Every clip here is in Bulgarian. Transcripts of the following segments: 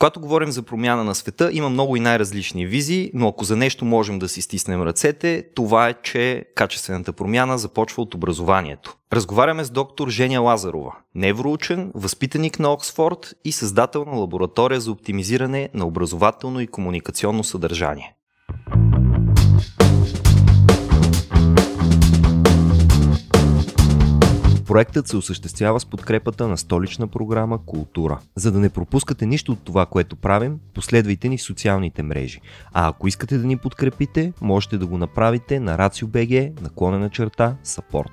Когато говорим за промяна на света, има много и най-различни визии, но ако за нещо можем да си стиснем ръцете, това е, че качествената промяна започва от образованието. Разговаряме с доктор Женя Лазарова, невроучен, възпитаник на Оксфорд и създател на лаборатория за оптимизиране на образователно и комуникационно съдържание. Проектът се осъществява с подкрепата на столична програма Култура. За да не пропускате нищо от това, което правим, последвайте ни в социалните мрежи. А ако искате да ни подкрепите, можете да го направите на RACIO.BG, наклонена черта, support.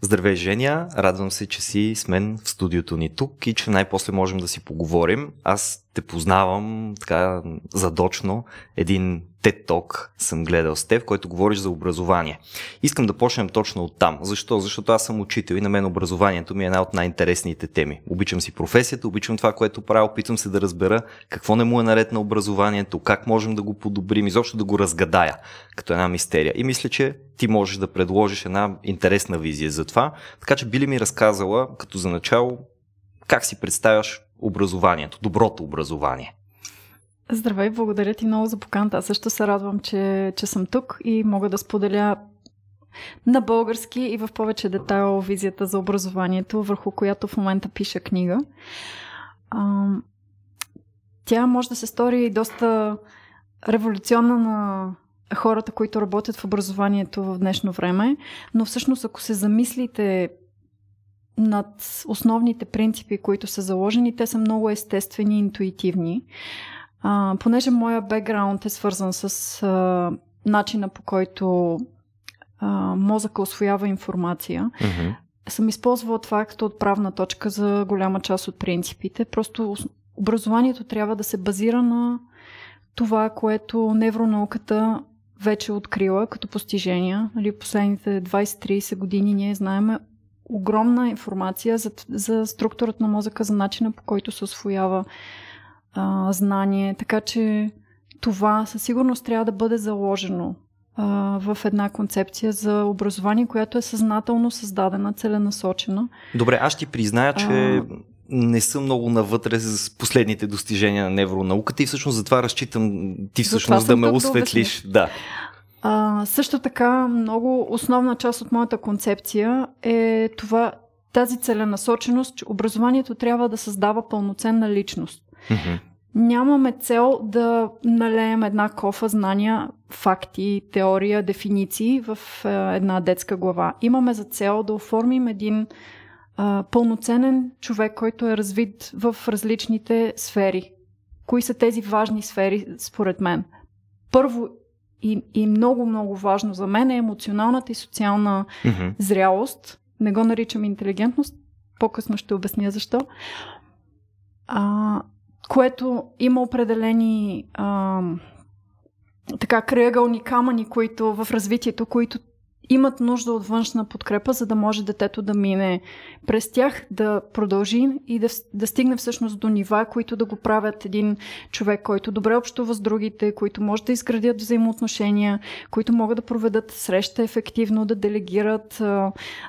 Здравей, Женя! Радвам се, че си с мен в студиото ни тук и че най-после можем да си поговорим. Аз те познавам така задочно. Един TED Talk съм гледал с теб, в който говориш за образование. Искам да почнем точно от там. Защо? Защото аз съм учител и на мен образованието ми е една от най-интересните теми. Обичам си професията, обичам това, което правя, опитвам се да разбера какво не му е наред на образованието, как можем да го подобрим, изобщо да го разгадая като една мистерия. И мисля, че ти можеш да предложиш една интересна визия за това. Така че би ли ми разказала, като за начало, как си представяш образованието, доброто образование. Здравей, благодаря ти много за поканта. Аз също се радвам, че, че съм тук и мога да споделя на български и в повече детайл визията за образованието, върху която в момента пиша книга. А, тя може да се стори доста революционна на хората, които работят в образованието в днешно време, но всъщност ако се замислите над основните принципи, които са заложени, те са много естествени, и интуитивни. А, понеже моя бекграунд е свързан с а, начина по който а, мозъка освоява информация, mm-hmm. съм използвала това като отправна точка за голяма част от принципите. Просто образованието трябва да се базира на това, което невронауката вече е открила като постижения. Нали, последните 20-30 години ние знаем огромна информация за, за структурата на мозъка, за начина по който се освоява а, знание. Така че това със сигурност трябва да бъде заложено в една концепция за образование, която е съзнателно създадена, целенасочена. Добре, аз ти призная, че. А не съм много навътре с последните достижения на невронауката и всъщност затова разчитам ти всъщност да ме осветлиш. Да. А, също така, много основна част от моята концепция е това, тази целенасоченост, че образованието трябва да създава пълноценна личност. Mm-hmm. Нямаме цел да налеем една кофа знания, факти, теория, дефиниции в една детска глава. Имаме за цел да оформим един а, пълноценен човек, който е развит в различните сфери. Кои са тези важни сфери, според мен? Първо и, и много, много важно за мен е емоционалната и социална mm-hmm. зрялост. Не го наричам интелигентност, по-късно ще обясня защо. А, което има определени а, така кръгълни камъни, които в развитието, които имат нужда от външна подкрепа, за да може детето да мине през тях, да продължи и да, да стигне всъщност до нива, които да го правят един човек, който добре общува с другите, които може да изградят взаимоотношения, които могат да проведат среща ефективно, да делегират,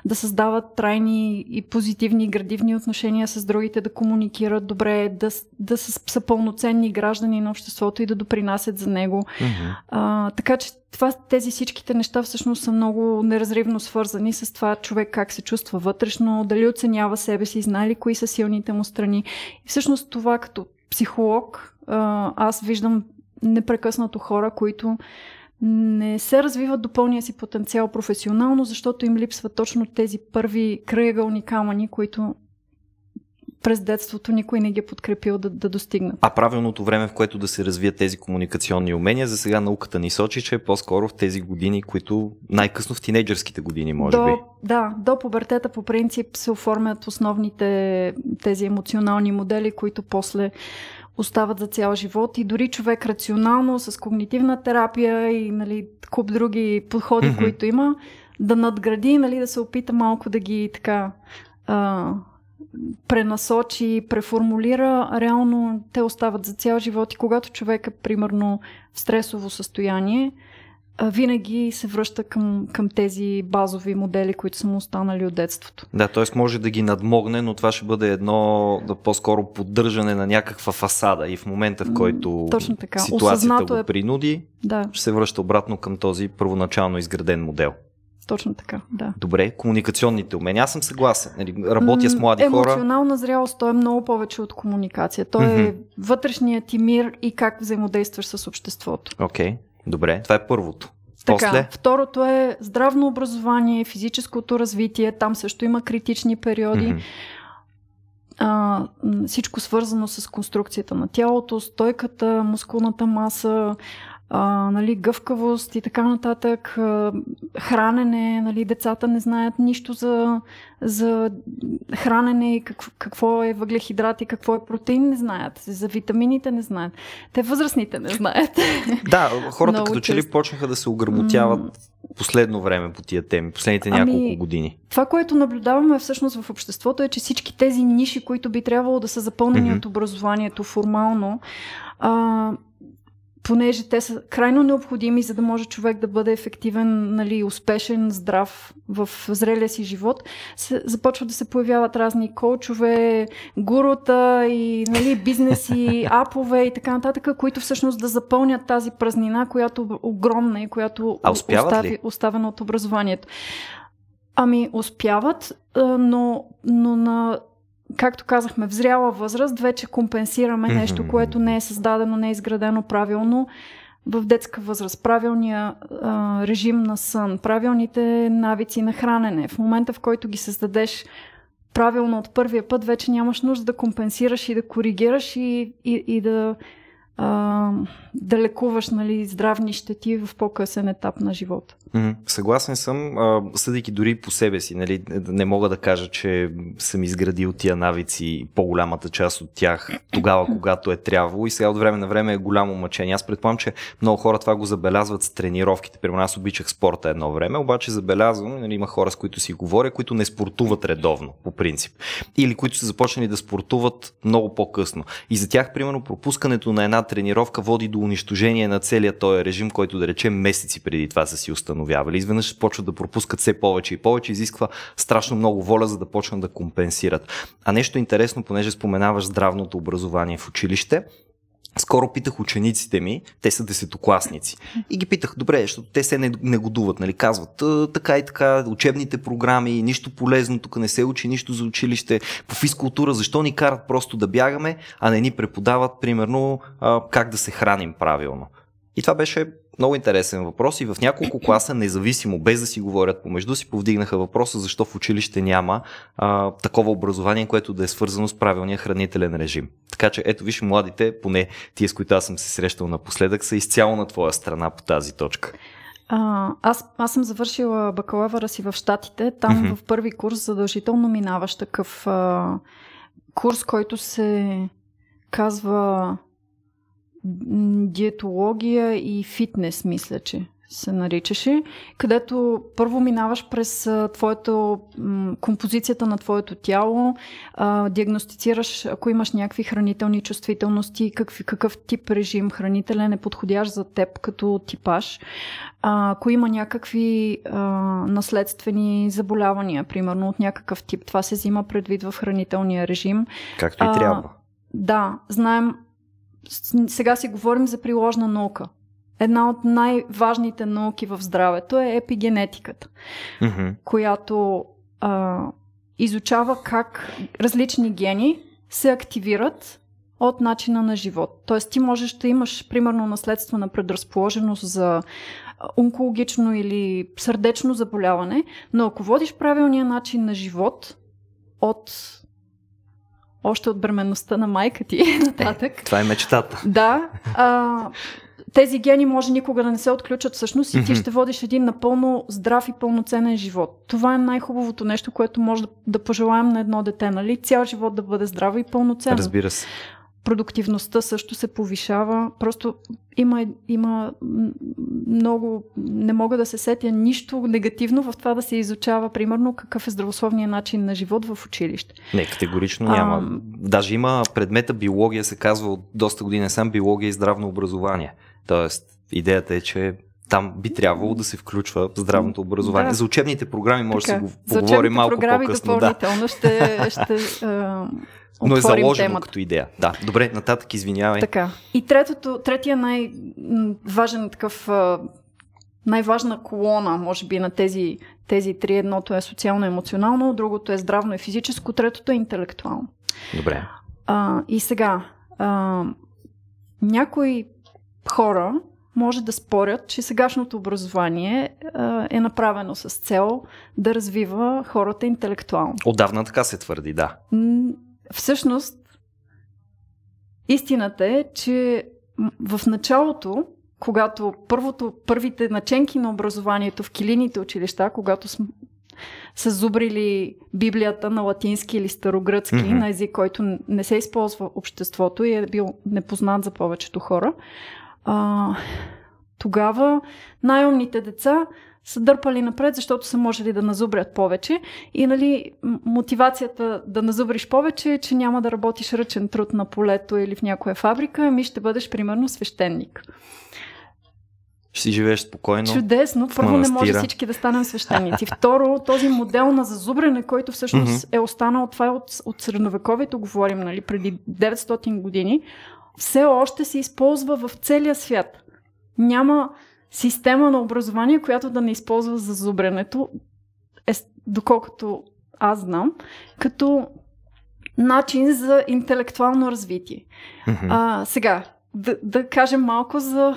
да създават трайни и позитивни и градивни отношения с другите, да комуникират добре, да, да са, са пълноценни граждани на обществото и да допринасят за него. Mm-hmm. А, така че това, тези всичките неща всъщност са много неразривно свързани с това човек как се чувства вътрешно, дали оценява себе си, знае ли кои са силните му страни. И всъщност това като психолог аз виждам непрекъснато хора, които не се развиват до пълния си потенциал професионално, защото им липсват точно тези първи краегълни камъни, които през детството никой не ги е подкрепил да, да достигнат. А правилното време, в което да се развият тези комуникационни умения, за сега науката ни сочи, че е по-скоро в тези години, които най-късно в тинейджърските години, може до, би. Да, до пубертета по принцип се оформят основните тези емоционални модели, които после остават за цял живот и дори човек рационално с когнитивна терапия и нали, куп други подходи, mm-hmm. които има, да надгради, нали, да се опита малко да ги така а, пренасочи, преформулира, реално те остават за цял живот. И когато човек е, примерно, в стресово състояние, винаги се връща към, към тези базови модели, които са му останали от детството. Да, т.е. може да ги надмогне, но това ще бъде едно да по-скоро поддържане на някаква фасада и в момента, в който Точно така. ситуацията Осъзнато го е. принуди, е... да. ще се връща обратно към този първоначално изграден модел. Точно така, да. Добре, комуникационните умения. Аз съм съгласен. Нали, работя с млади Емоционална хора. Емоционална зрялост, той е много повече от комуникация. Той mm-hmm. е вътрешният ти мир и как взаимодействаш с обществото. Окей, okay. добре. Това е първото. Така, После? второто е здравно образование, физическото развитие. Там също има критични периоди. Mm-hmm. А, всичко свързано с конструкцията на тялото, стойката, мускулната маса, а, нали, гъвкавост и така нататък, а, хранене, нали, децата не знаят нищо за, за хранене и какво, какво е въглехидрат и какво е протеин, не знаят, за витамините не знаят. Те възрастните не знаят. Да, хората Много като че ли почнаха да се ограмотяват последно време по тия теми, последните ами, няколко ами, години. Това, което наблюдаваме всъщност в обществото е, че всички тези ниши, които би трябвало да са запълнени mm-hmm. от образованието формално, а, понеже те са крайно необходими, за да може човек да бъде ефективен, нали, успешен, здрав в зрелия си живот, се, започват да се появяват разни коучове, гурута и нали, бизнеси, апове и така нататък, които всъщност да запълнят тази празнина, която огромна и която остави, оставена от образованието. Ами, успяват, но, но на както казахме, в зряла възраст вече компенсираме mm-hmm. нещо, което не е създадено, не е изградено правилно в детска възраст. Правилния а, режим на сън, правилните навици на хранене. В момента, в който ги създадеш правилно от първия път, вече нямаш нужда да компенсираш и да коригираш и, и, и да а, да лекуваш нали, здравни щети в по-късен етап на живота. съгласен съм, а, съдейки дори по себе си. Нали, не мога да кажа, че съм изградил тия навици, по-голямата част от тях тогава, когато е трябвало и сега от време на време е голямо мъчение. Аз предполагам, че много хора това го забелязват с тренировките. При нас обичах спорта едно време, обаче забелязвам, нали, има хора, с които си говоря, които не спортуват редовно, по принцип. Или които са започнали да спортуват много по-късно. И за тях, примерно, пропускането на една тренировка води до унищожение на целият този режим, който да речем месеци преди това са си установявали. Изведнъж почват да пропускат все повече и повече, изисква страшно много воля, за да почнат да компенсират. А нещо интересно, понеже споменаваш здравното образование в училище, скоро питах учениците ми, те са десетокласници. И ги питах, добре, защото те се не, не годуват, нали? Казват, така и така, учебните програми, нищо полезно, тук не се учи нищо за училище, по физкултура, защо ни карат просто да бягаме, а не ни преподават, примерно, как да се храним правилно. И това беше много интересен въпрос и в няколко класа, независимо, без да си говорят помежду си, повдигнаха въпроса защо в училище няма а, такова образование, което да е свързано с правилния хранителен режим. Така че ето виж, младите, поне тия, с които аз съм се срещал напоследък, са изцяло на твоя страна по тази точка. А, аз, аз съм завършила бакалавъра си в Штатите. Там mm-hmm. в първи курс задължително минаваш такъв а, курс, който се казва диетология и фитнес, мисля, че се наричаше, където първо минаваш през твоето, композицията на твоето тяло, диагностицираш ако имаш някакви хранителни чувствителности, какви, какъв тип режим хранителен е подходящ за теб като типаж, ако има някакви наследствени заболявания, примерно от някакъв тип, това се взима предвид в хранителния режим. Както и трябва. Да, знаем сега си говорим за приложна наука. Една от най-важните науки в здравето е епигенетиката, mm-hmm. която а, изучава как различни гени се активират от начина на живот. Тоест, ти можеш да имаш, примерно, наследство на предразположеност за онкологично или сърдечно заболяване, но ако водиш правилния начин на живот от още от бременността на майка ти нататък. Това е мечтата. Да. А, тези гени може никога да не се отключат всъщност и ти ще водиш един напълно здрав и пълноценен живот. Това е най-хубавото нещо, което може да, да пожелаем на едно дете, нали? Цял живот да бъде здраво и пълноценно. Разбира се продуктивността също се повишава. Просто има, има много, не мога да се сетя нищо негативно в това да се изучава, примерно, какъв е здравословният начин на живот в училище. Не, категорично а, няма. Даже има предмета биология, се казва от доста години сам, биология и здравно образование. Тоест, идеята е, че там би трябвало да се включва здравното образование. Да. За учебните програми може така, да си го поговорим малко по-късно. Допълнително да. ще, ще но е заложено темата. като идея. Да, добре, нататък извинявай. Така. И третото, третия най-важен такъв най-важна колона, може би, на тези, тези три. Едното е социално-емоционално, другото е здравно и физическо, третото е интелектуално. Добре. А, и сега, а, някои хора може да спорят, че сегашното образование а, е направено с цел да развива хората интелектуално. Отдавна така се твърди, да. Всъщност, истината е, че в началото, когато първото, първите наченки на образованието в килините училища, когато са зубрили Библията на латински или старогръцки, mm-hmm. на език, който не се използва в обществото и е бил непознат за повечето хора. А, тогава най-умните деца са дърпали напред, защото са можели да назубрят повече. И нали, мотивацията да назубриш повече е, че няма да работиш ръчен труд на полето или в някоя фабрика, ами ще бъдеш примерно свещеник. Ще си живееш спокойно. Чудесно. Първо, не може всички да станем свещеници. Второ, този модел на зазубрене, който всъщност mm-hmm. е останал, това е от, от средновековието, говорим, нали, преди 900 години, все още се използва в целия свят. Няма система на образование, която да не използва за зубренето, е, доколкото аз знам, като начин за интелектуално развитие. Mm-hmm. А, сега, да, да кажем малко за...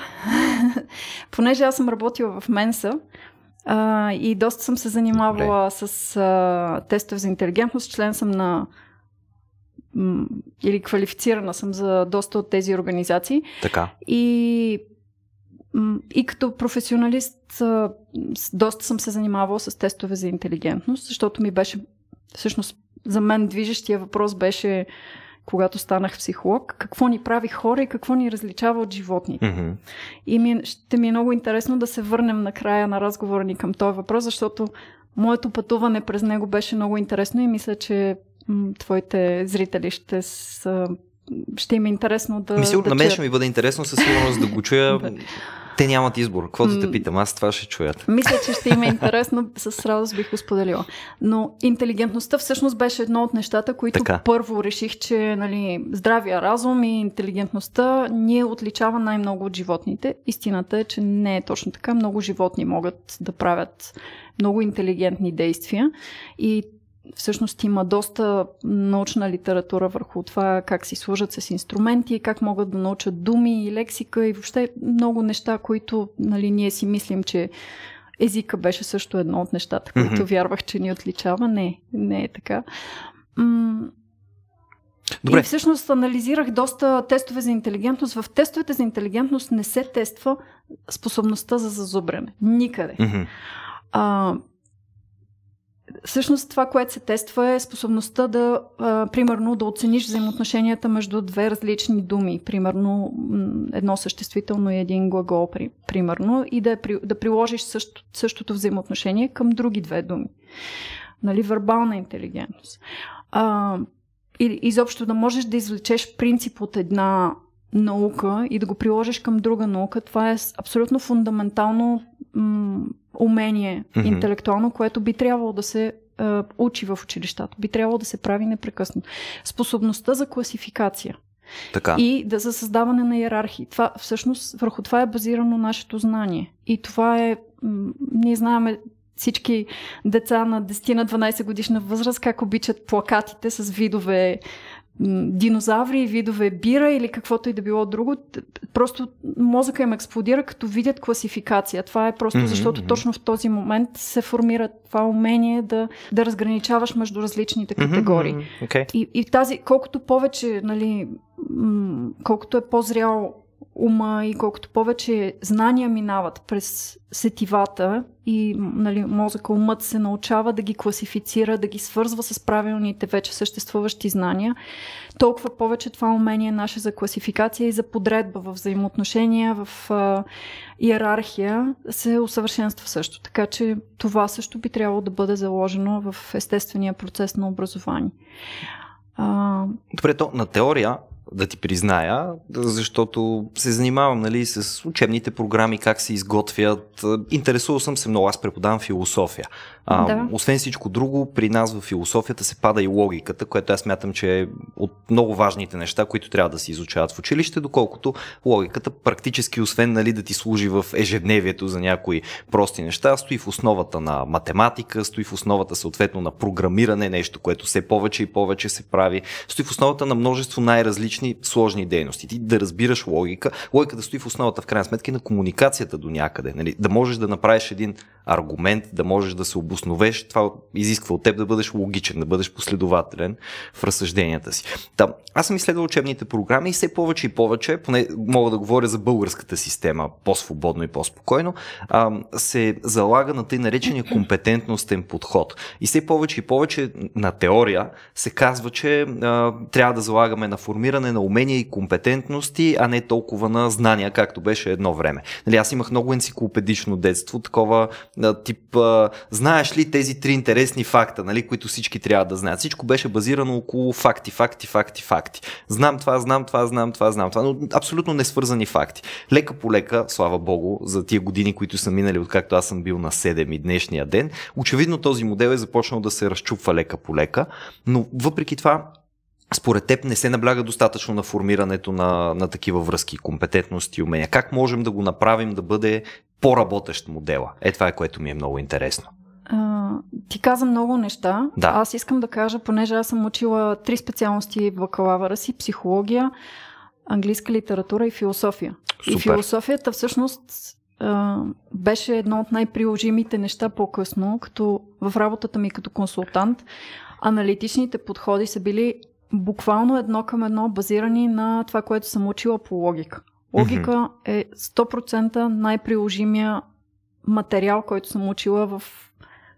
Понеже аз съм работила в Менса а, и доста съм се занимавала Добре. с а, тестове за интелигентност, член съм на или квалифицирана съм за доста от тези организации. Така. И и като професионалист доста съм се занимавал с тестове за интелигентност, защото ми беше, всъщност, за мен движещия въпрос беше, когато станах психолог, какво ни прави хора и какво ни различава от животните. Mm-hmm. И ми, ще ми е много интересно да се върнем накрая на разговора ни към този въпрос, защото моето пътуване през него беше много интересно и мисля, че м- твоите зрители ще са ще им е интересно да. Мисля, да на мен ще ми бъде интересно със сигурност да го чуя. Те нямат избор. Какво да те питам? Аз това ще чуят. Мисля, че ще има интересно. С радост бих го споделила. Но интелигентността всъщност беше едно от нещата, които така. първо реших, че нали, здравия разум и интелигентността ни е отличава най-много от животните. Истината е, че не е точно така. Много животни могат да правят много интелигентни действия. И всъщност има доста научна литература върху това как си служат с инструменти, как могат да научат думи и лексика и въобще много неща, които нали, ние си мислим, че езика беше също едно от нещата, които mm-hmm. вярвах, че ни отличава. Не, не е така. М- Добре. И всъщност анализирах доста тестове за интелигентност. В тестовете за интелигентност не се тества способността за зазубрене. Никъде. Mm-hmm. А, Всъщност това, което се тества е способността да, а, примерно, да оцениш взаимоотношенията между две различни думи. Примерно, едно съществително и един глагол, при, примерно, и да, да приложиш също, същото взаимоотношение към други две думи. Нали, вербална интелигентност. А, и, изобщо да можеш да извлечеш принцип от една наука и да го приложиш към друга наука, това е абсолютно фундаментално м- умение mm-hmm. интелектуално, което би трябвало да се а, учи в училищата, би трябвало да се прави непрекъснато. Способността за класификация. Така. И да, за създаване на иерархии. Това, всъщност, върху това е базирано нашето знание. И това е. М- ние знаеме всички деца на 10-12 годишна възраст как обичат плакатите с видове динозаври, видове бира или каквото и да било друго. Просто мозъка им експлодира, като видят класификация. Това е просто mm-hmm, защото mm-hmm. точно в този момент се формира това умение да, да разграничаваш между различните категории. Mm-hmm, okay. и, и тази, колкото повече, нали, колкото е по-зрял ума и колкото повече знания минават през сетивата и нали, мозъка, умът се научава да ги класифицира, да ги свързва с правилните вече съществуващи знания, толкова повече това умение е наше за класификация и за подредба в взаимоотношения, в а, иерархия се усъвършенства също. Така че това също би трябвало да бъде заложено в естествения процес на образование. А... Добре, то на теория да ти призная, защото се занимавам нали, с учебните програми, как се изготвят. Интересувал съм се много, аз преподавам философия. А, да. Освен всичко друго, при нас в философията се пада и логиката, което аз мятам, че е от много важните неща, които трябва да се изучават в училище, доколкото логиката практически, освен нали, да ти служи в ежедневието за някои прости неща, стои в основата на математика, стои в основата съответно на програмиране, нещо, което все повече и повече се прави, стои в основата на множество най-различни сложни дейности. Ти да разбираш логика, логиката да стои в основата в крайна сметка на комуникацията до някъде. Нали? Да можеш да направиш един аргумент, да можеш да се обосновеш, това изисква от теб да бъдеш логичен, да бъдеш последователен в разсъжденията си. Там аз съм изследвал учебните програми и все повече и повече, поне мога да говоря за българската система по-свободно и по-спокойно, а, се залага на тъй наречения компетентностен подход. И все повече и повече на теория се казва, че а, трябва да залагаме на формиране на умения и компетентности, а не толкова на знания, както беше едно време. Нали, аз имах много енциклопедично детство, такова а, тип а, знаеш знаеш ли тези три интересни факта, нали, които всички трябва да знаят. Всичко беше базирано около факти, факти, факти, факти. Знам това, знам това, знам това, знам това, но абсолютно несвързани факти. Лека по лека, слава богу, за тия години, които са минали, откакто аз съм бил на 7 и днешния ден, очевидно този модел е започнал да се разчупва лека по лека, но въпреки това според теб не се набляга достатъчно на формирането на, на такива връзки, компетентности и умения. Как можем да го направим да бъде по-работещ модела? Е, това е което ми е много интересно ти каза много неща. Да. Аз искам да кажа, понеже аз съм учила три специалности в бакалавъра си психология, английска литература и философия. Супер. И философията всъщност беше едно от най-приложимите неща по-късно, като в работата ми като консултант аналитичните подходи са били буквално едно към едно базирани на това, което съм учила по логика. Логика mm-hmm. е 100% най-приложимия материал, който съм учила в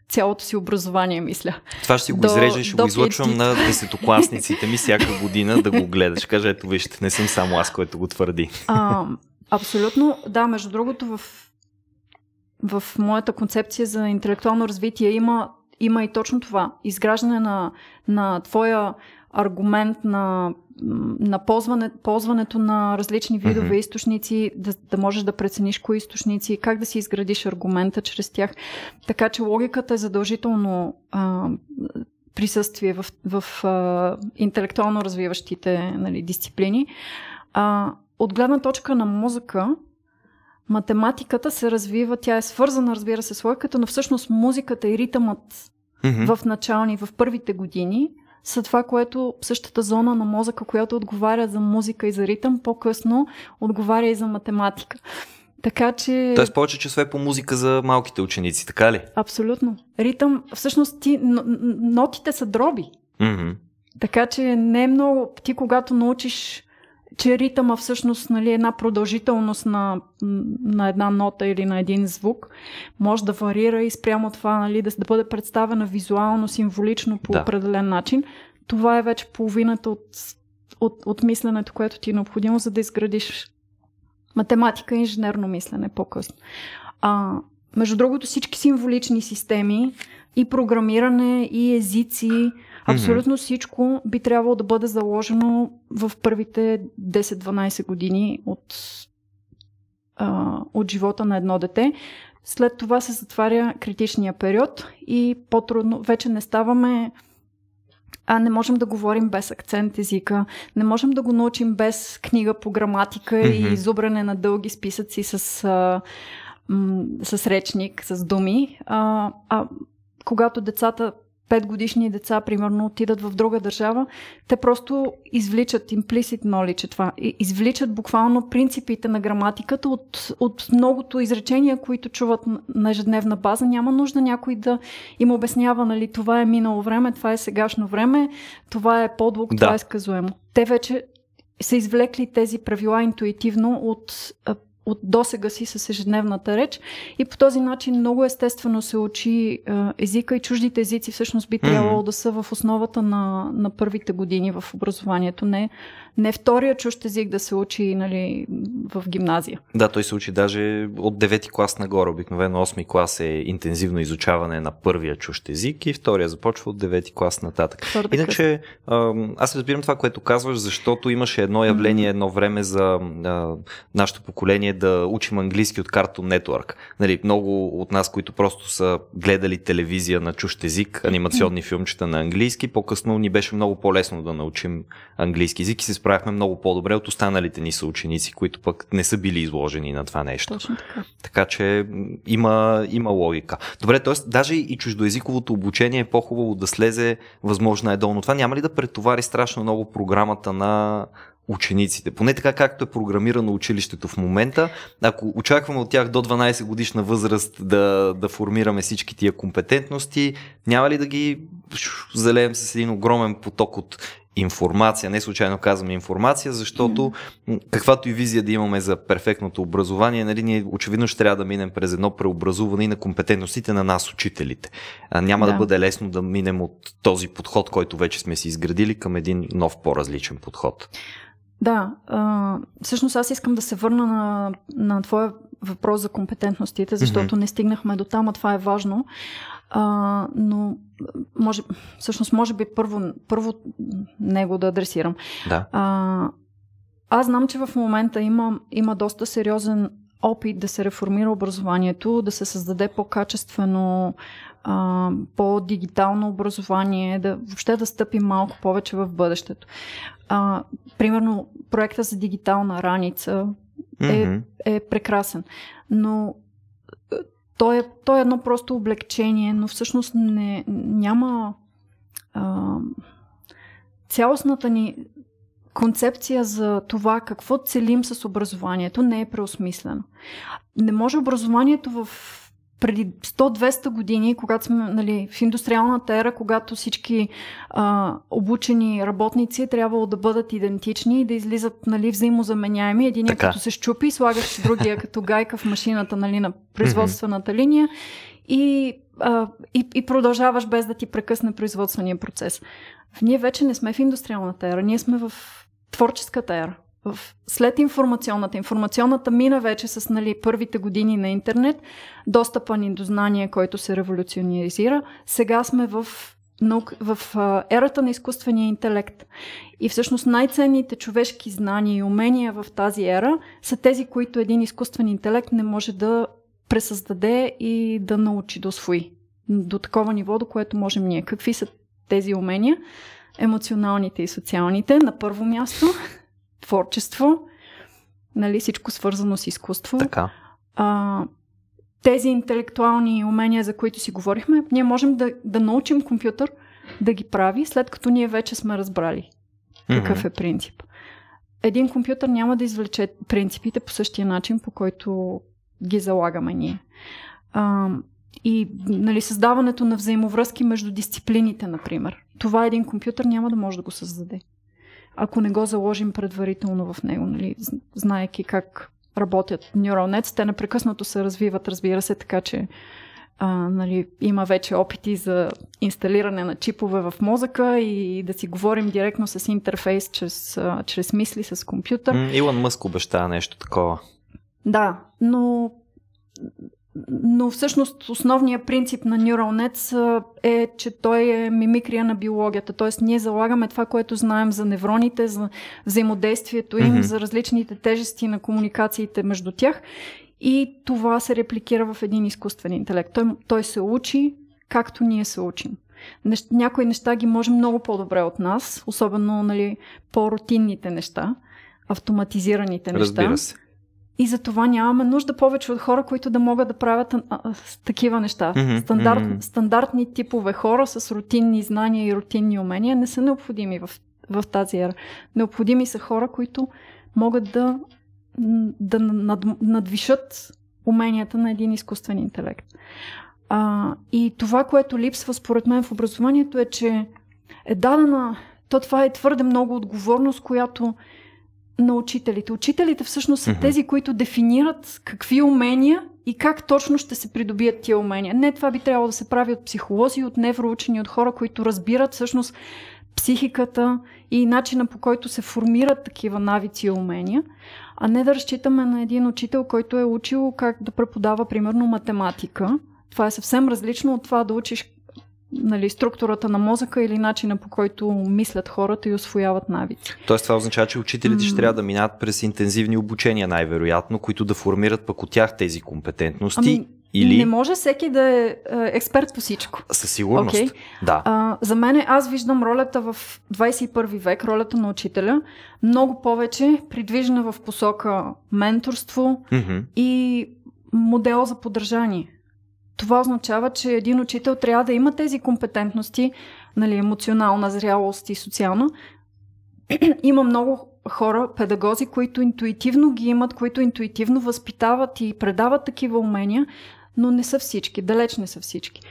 цялото си образование, мисля. Това ще си го до, изрежа и ще го излъчвам на десетокласниците ми всяка година да го гледаш. Кажа, ето вижте, не съм само аз, който го твърди. А, абсолютно, да. Между другото, в, в моята концепция за интелектуално развитие има, има и точно това. Изграждане на, на твоя аргумент на на ползване, ползването на различни видове mm-hmm. източници, да, да можеш да прецениш кои източници, как да си изградиш аргумента чрез тях. Така че логиката е задължително а, присъствие в, в а, интелектуално развиващите нали, дисциплини. А, от гледна точка на музика математиката се развива, тя е свързана, разбира се, с логиката, но всъщност музиката и ритъмът mm-hmm. в начални, в първите години – са това, което същата зона на мозъка, която отговаря за музика и за ритъм, по-късно отговаря и за математика. Така че. Тоест повече часове по музика за малките ученици, така ли? Абсолютно. Ритъм, всъщност ти, нотите са дроби. Mm-hmm. Така че не е много. Ти, когато научиш че ритъма всъщност нали, една продължителност на, на една нота или на един звук може да варира и спрямо това нали, да, да бъде представена визуално, символично по да. определен начин. Това е вече половината от, от, от мисленето, което ти е необходимо, за да изградиш математика и инженерно мислене по-късно. А, между другото, всички символични системи и програмиране, и езици, Абсолютно всичко би трябвало да бъде заложено в първите 10-12 години от, а, от живота на едно дете. След това се затваря критичния период и по-трудно вече не ставаме а не можем да говорим без акцент езика, не можем да го научим без книга по граматика mm-hmm. и изубране на дълги списъци с, а, м, с речник, с думи. А, а когато децата 5 годишни деца, примерно, отидат в друга държава, те просто извличат имплисит knowledge, това. Извличат буквално принципите на граматиката от, от многото изречения, които чуват на ежедневна база. Няма нужда някой да им обяснява, нали, това е минало време, това е сегашно време, това е подлог, да. това е сказуемо. Те вече са извлекли тези правила интуитивно от от досега си с ежедневната реч и по този начин много естествено се учи е, езика и чуждите езици всъщност би трябвало mm-hmm. да са в основата на, на първите години в образованието, не не втория чущ език да се учи нали, в гимназия. Да, той се учи даже от 9 клас нагоре. Обикновено 8 клас е интензивно изучаване на първия чущ език и втория започва от 9 клас нататък. Втората Иначе, аз разбирам това, което казваш, защото имаше едно явление, едно време за а, нашето поколение да учим английски от Cartoon Network. Нали, много от нас, които просто са гледали телевизия на чущ език, анимационни филмчета на английски, по-късно ни беше много по-лесно да научим английски език и се справяхме много по-добре от останалите ни съученици, които пък не са били изложени на това нещо. Точно така. Така че има, има логика. Добре, т.е. даже и чуждоязиковото обучение е по-хубаво да слезе възможно е долу това няма ли да претовари страшно много програмата на учениците. Поне така както е програмирано училището в момента, ако очакваме от тях до 12 годишна възраст да, да формираме всички тия компетентности, няма ли да ги залеем с един огромен поток от информация. Не случайно казваме информация, защото каквато и визия да имаме за перфектното образование, нали, ние очевидно ще трябва да минем през едно преобразуване и на компетентностите на нас, учителите. А, няма да. да бъде лесно да минем от този подход, който вече сме си изградили, към един нов, по-различен подход. Да, а, всъщност аз искам да се върна на, на твоя въпрос за компетентностите, защото mm-hmm. не стигнахме до там, а това е важно. А, но може, всъщност, може би първо, първо него да адресирам. Да. А, аз знам, че в момента има, има доста сериозен опит да се реформира образованието, да се създаде по-качествено, а, по-дигитално образование, да въобще да стъпи малко повече в бъдещето. А, примерно, проекта за дигитална раница е, mm-hmm. е прекрасен, но то е, то е едно просто облегчение, но всъщност не, няма а, цялостната ни концепция за това какво целим с образованието не е преосмислено. Не може образованието в преди 100-200 години, когато сме нали, в индустриалната ера, когато всички а, обучени работници трябвало да бъдат идентични и да излизат нали, взаимозаменяеми. Един като се щупи, слагаш другия като гайка в машината нали, на производствената линия и, а, и, и продължаваш без да ти прекъсне производствения процес. Ние вече не сме в индустриалната ера, ние сме в творческата ера в, след информационната, информационната мина вече с нали, първите години на интернет, достъпа ни до знание, който се революционизира, сега сме в наук, в а, ерата на изкуствения интелект. И всъщност най-ценните човешки знания и умения в тази ера са тези, които един изкуствен интелект не може да пресъздаде и да научи да освои. До такова ниво, до което можем ние. Какви са тези умения? Емоционалните и социалните на първо място творчество, нали, всичко свързано с изкуство. Така. А, тези интелектуални умения, за които си говорихме, ние можем да, да научим компютър да ги прави, след като ние вече сме разбрали mm-hmm. какъв е принцип. Един компютър няма да извлече принципите по същия начин, по който ги залагаме ние. А, и нали, създаването на взаимовръзки между дисциплините, например. Това един компютър няма да може да го създаде ако не го заложим предварително в него, нали, знаеки как работят нюронец. Те непрекъснато се развиват, разбира се, така че а, нали, има вече опити за инсталиране на чипове в мозъка и да си говорим директно с интерфейс, чрез, а, чрез мисли, с компютър. Илон Мъск обеща нещо такова. Да, но но всъщност основният принцип на NeuroNet е, че той е мимикрия на биологията. Тоест ние залагаме това, което знаем за невроните, за взаимодействието им, mm-hmm. за различните тежести на комуникациите между тях. И това се репликира в един изкуствен интелект. Той, той се учи както ние се учим. Нещ, някои неща ги може много по-добре от нас, особено нали, по-рутинните неща, автоматизираните неща. Разбира се. И за това нямаме нужда повече от хора, които да могат да правят а, а, такива неща. Mm-hmm. Стандарт, mm-hmm. Стандартни типове хора с рутинни знания и рутинни умения не са необходими в, в тази ера. Необходими са хора, които могат да, да над, надвишат уменията на един изкуствен интелект. А, и това, което липсва според мен в образованието е, че е дадена, то това е твърде много отговорност, която на учителите. Учителите всъщност са mm-hmm. тези, които дефинират какви умения и как точно ще се придобият тия умения. Не, това би трябвало да се прави от психолози, от невроучени, от хора, които разбират всъщност психиката и начина по който се формират такива навици и умения, а не да разчитаме на един учител, който е учил как да преподава, примерно, математика. Това е съвсем различно от това да учиш нали, структурата на мозъка или начина по който мислят хората и освояват навици. Тоест това означава, че учителите mm. ще трябва да минат през интензивни обучения най-вероятно, които да формират пък от тях тези компетентности. Ами, или... Не може всеки да е, е експерт по всичко. Със сигурност. Okay. Да. А, за мен аз виждам ролята в 21 век, ролята на учителя, много повече придвижена в посока менторство mm-hmm. и модел за поддържание. Това означава, че един учител трябва да има тези компетентности, нали, емоционална зрялост и социална. има много хора, педагози, които интуитивно ги имат, които интуитивно възпитават и предават такива умения, но не са всички, далеч не са всички.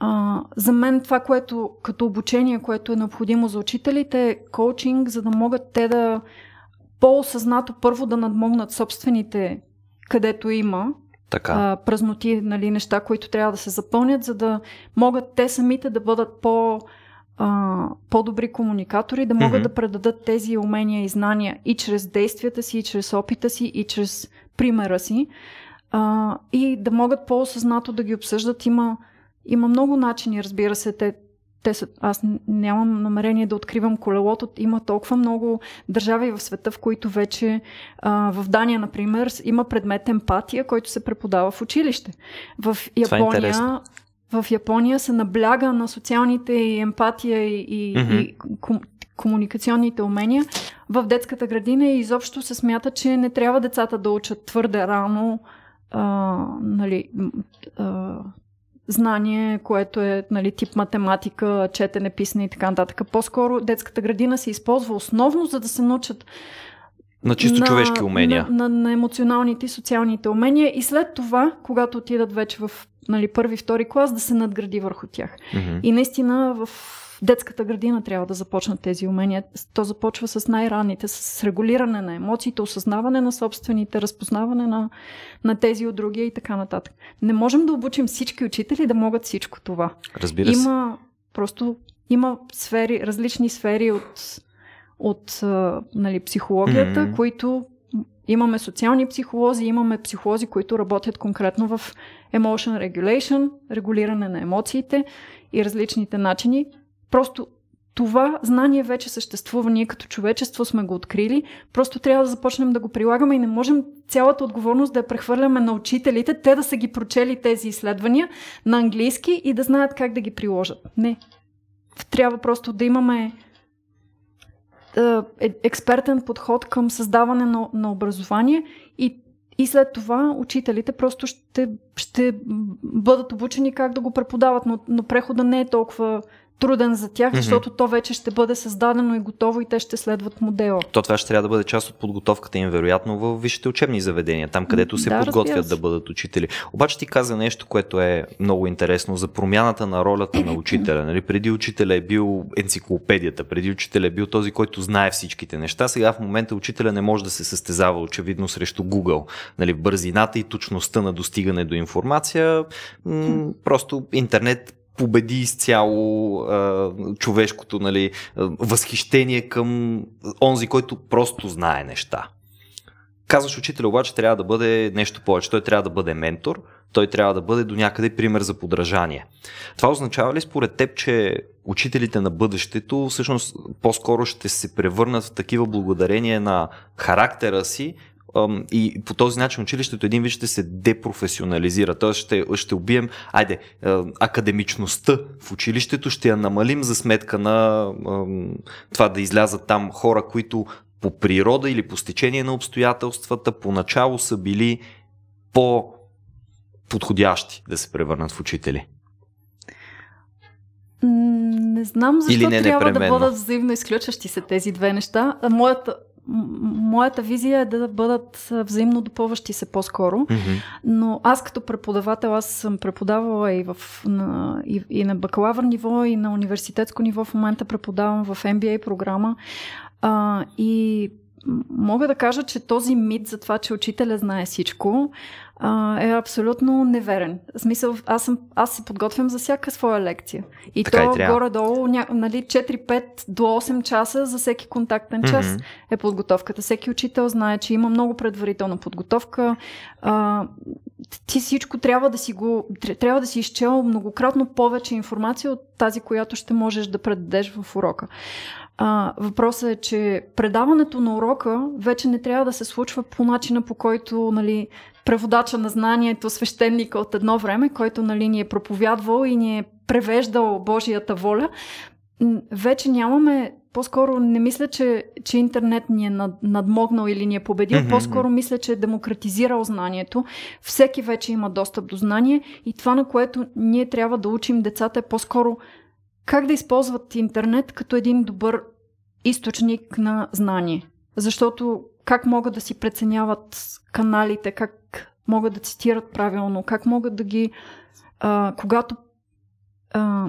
А, за мен това, което като обучение, което е необходимо за учителите, е коучинг, за да могат те да по-осъзнато първо да надмогнат собствените, където има така. А, празноти, нали, неща, които трябва да се запълнят, за да могат те самите да бъдат по, а, по-добри комуникатори, да могат mm-hmm. да предадат тези умения и знания и чрез действията си, и чрез опита си, и чрез примера си. А, и да могат по-осъзнато да ги обсъждат. Има, има много начини, разбира се, те те са, аз нямам намерение да откривам колелото. Има толкова много държави в света, в които вече а, в Дания, например, има предмет емпатия, който се преподава в училище. В е Япония е в Япония се набляга на социалните и емпатия и, mm-hmm. и ком, комуникационните умения. В детската градина и изобщо се смята, че не трябва децата да учат твърде рано а, нали, а, знание, което е нали, тип математика, четене, писане и така нататък. По-скоро детската градина се използва основно за да се научат на чисто на, човешки умения. На, на, на емоционалните и социалните умения и след това, когато отидат вече в нали, първи, втори клас, да се надгради върху тях. Mm-hmm. И наистина в детската градина трябва да започнат тези умения. То започва с най-ранните, с регулиране на емоциите, осъзнаване на собствените, разпознаване на, на тези от другия и така нататък. Не можем да обучим всички учители да могат всичко това. Разбира се. Има просто има сфери, различни сфери от, от нали, психологията, mm-hmm. които имаме социални психолози, имаме психолози, които работят конкретно в emotion regulation, регулиране на емоциите и различните начини. Просто това знание вече съществува, ние като човечество сме го открили, просто трябва да започнем да го прилагаме и не можем цялата отговорност да я прехвърляме на учителите, те да са ги прочели тези изследвания на английски и да знаят как да ги приложат. Не. Трябва просто да имаме е, експертен подход към създаване на, на образование и и след това учителите просто ще, ще бъдат обучени как да го преподават, но, но прехода не е толкова труден за тях, защото mm-hmm. то вече ще бъде създадено и готово и те ще следват модела. То това ще трябва да бъде част от подготовката им, вероятно, в висшите учебни заведения, там където се да, подготвят да бъдат учители. Обаче ти каза нещо, което е много интересно за промяната на ролята на учителя. Нали? Преди учителя е бил енциклопедията, преди учителя е бил този, който знае всичките неща. Сега в момента учителя не може да се състезава очевидно срещу Google. Нали? Бързината и точността на достигане до информация. М- просто интернет победи изцяло а, човешкото нали, възхищение към онзи, който просто знае неща. Казваш, учителя обаче трябва да бъде нещо повече. Той трябва да бъде ментор, той трябва да бъде до някъде пример за подражание. Това означава ли според теб, че учителите на бъдещето всъщност по-скоро ще се превърнат в такива благодарения на характера си, и по този начин училището един вид ще се депрофесионализира. Т.е. ще, ще убием, айде, академичността в училището ще я намалим за сметка на това да излязат там хора, които по природа или по стечение на обстоятелствата поначало са били по подходящи да се превърнат в учители. Не знам защо не трябва непременно. да бъдат взаимно изключващи се тези две неща. Моята моята визия е да бъдат взаимно допълващи се по-скоро. Mm-hmm. Но аз като преподавател, аз съм преподавала и, в, на, и, и на бакалавър ниво, и на университетско ниво. В момента преподавам в MBA програма. А, и мога да кажа, че този мит за това, че учителя знае всичко, а, е абсолютно неверен. В смисъл, аз, съм, аз се подготвям за всяка своя лекция. И така то и горе-долу, ня, нали, 4-5 до 8 часа за всеки контактен час mm-hmm. е подготовката. Всеки учител знае, че има много предварителна подготовка. А, ти всичко трябва да си го, трябва да си изчел многократно повече информация от тази, която ще можеш да предадеш в урока. А, въпросът е, че предаването на урока вече не трябва да се случва по начина по който нали, преводача на знанието, свещеника от едно време, който нали, ни е проповядвал и ни е превеждал Божията воля. Вече нямаме по-скоро не мисля, че, че интернет ни е над, надмогнал или ни е победил. Mm-hmm. По-скоро мисля, че е демократизирал знанието. Всеки вече има достъп до знание и това, на което ние трябва да учим децата е по-скоро как да използват интернет като един добър източник на знание. Защото как могат да си преценяват каналите, как могат да цитират правилно, как могат да ги. А, когато. А,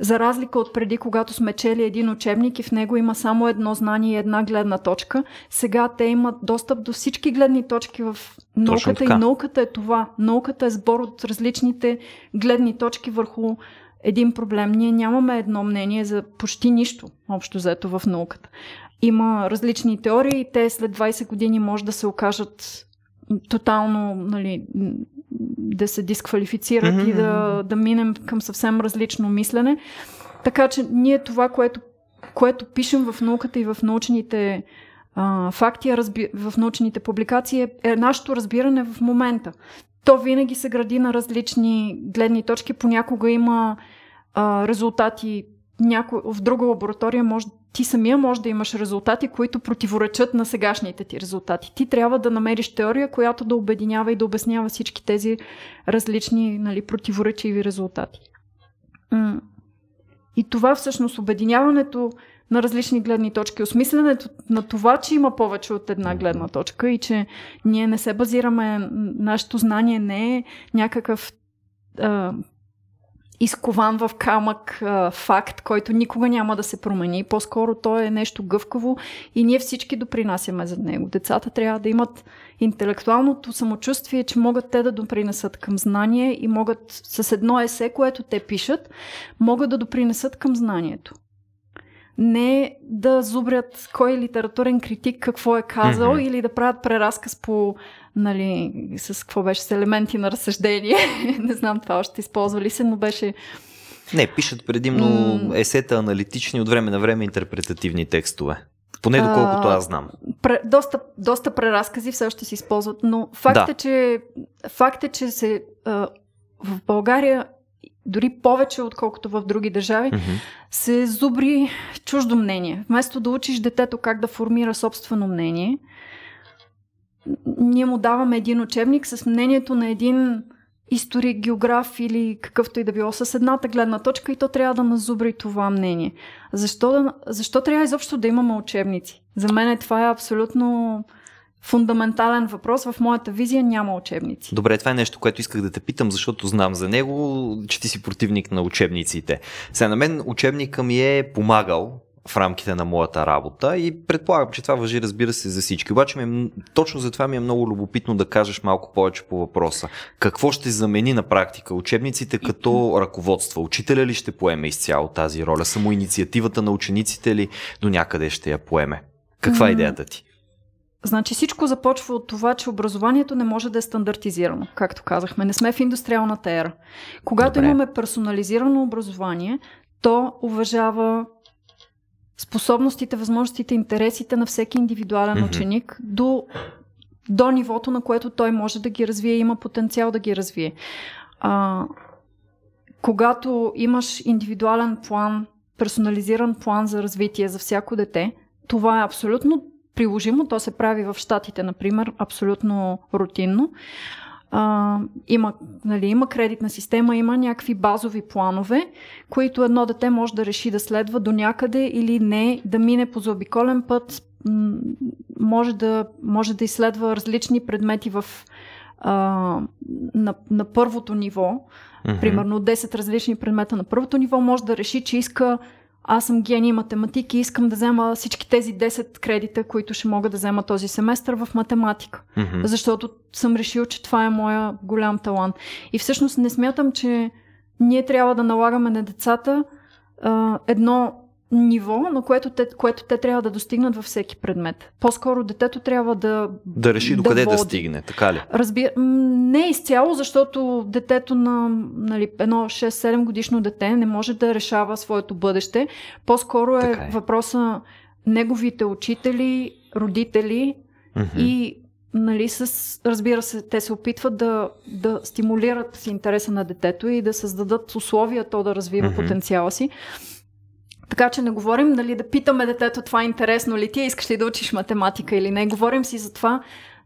за разлика от преди, когато сме чели един учебник и в него има само едно знание и една гледна точка, сега те имат достъп до всички гледни точки в науката и науката е това. Науката е сбор от различните гледни точки върху един проблем. Ние нямаме едно мнение за почти нищо общо заето в науката. Има различни теории и те след 20 години може да се окажат тотално нали, да се дисквалифицират mm-hmm. и да, да минем към съвсем различно мислене. Така че ние това, което, което пишем в науката и в научните а, факти, разби, в научните публикации, е, е нашето разбиране в момента. То винаги се гради на различни гледни точки. Понякога има а, резултати няко... в друга лаборатория може, ти самия може да имаш резултати, които противоречат на сегашните ти резултати. Ти трябва да намериш теория, която да обединява и да обяснява всички тези различни нали, противоречиви резултати. И това всъщност обединяването на различни гледни точки, осмисленето на това, че има повече от една гледна точка и че ние не се базираме, нашето знание не е някакъв изкован в камък а, факт, който никога няма да се промени. По-скоро то е нещо гъвкаво и ние всички допринасяме за него. Децата трябва да имат интелектуалното самочувствие, че могат те да допринесат към знание и могат с едно есе, което те пишат, могат да допринесат към знанието не да зубрят кой литературен критик какво е казал mm-hmm. или да правят преразказ по, нали, с какво беше, с елементи на разсъждение. не знам това още използвали се, но беше... Не, пишат предимно mm. есета аналитични, от време на време интерпретативни текстове. Поне доколкото аз знам. Пре, доста, доста преразкази все още се използват, но факт, да. е, че, факт е, че се, а, в България дори повече, отколкото в други държави, mm-hmm. се зубри чуждо мнение. Вместо да учиш детето как да формира собствено мнение, ние му даваме един учебник с мнението на един историк, географ или какъвто и да било, с едната гледна точка и то трябва да назубри това мнение. Защо, защо трябва изобщо да имаме учебници? За мен това е абсолютно фундаментален въпрос. В моята визия няма учебници. Добре, това е нещо, което исках да те питам, защото знам за него, че ти си противник на учебниците. Сега на мен учебника ми е помагал в рамките на моята работа и предполагам, че това въжи разбира се за всички. Обаче ми е точно за това ми е много любопитно да кажеш малко повече по въпроса. Какво ще замени на практика учебниците като ръководство? Учителя ли ще поеме изцяло тази роля? Само инициативата на учениците ли до някъде ще я поеме? Каква е идеята ти? Значи всичко започва от това, че образованието не може да е стандартизирано, както казахме. Не сме в индустриалната ера. Когато Добре. имаме персонализирано образование, то уважава способностите, възможностите, интересите на всеки индивидуален mm-hmm. ученик до, до нивото, на което той може да ги развие, има потенциал да ги развие. А, когато имаш индивидуален план, персонализиран план за развитие за всяко дете, това е абсолютно приложимо. То се прави в Штатите, например, абсолютно рутинно. А, има, нали, има кредитна система, има някакви базови планове, които едно дете може да реши да следва до някъде или не, да мине по заобиколен път, може да, може да изследва различни предмети в, а, на, на първото ниво. Mm-hmm. Примерно 10 различни предмета на първото ниво, може да реши, че иска аз съм гений математик и искам да взема всички тези 10 кредита, които ще мога да взема този семестър в математика. Mm-hmm. Защото съм решил, че това е моя голям талант. И всъщност не смятам, че ние трябва да налагаме на децата а, едно ниво, на което те, което те трябва да достигнат във всеки предмет. По-скоро детето трябва да. Да реши до да къде води. да стигне, така ли? Разби... Не изцяло, защото детето на нали, едно 6-7 годишно дете не може да решава своето бъдеще. По-скоро е, е. въпроса неговите учители, родители mm-hmm. и нали, с, разбира се, те се опитват да, да стимулират интереса на детето и да създадат условия то да развива mm-hmm. потенциала си. Така че не говорим дали да питаме детето това е интересно ли ти, е, искаш ли да учиш математика или не. Говорим си за това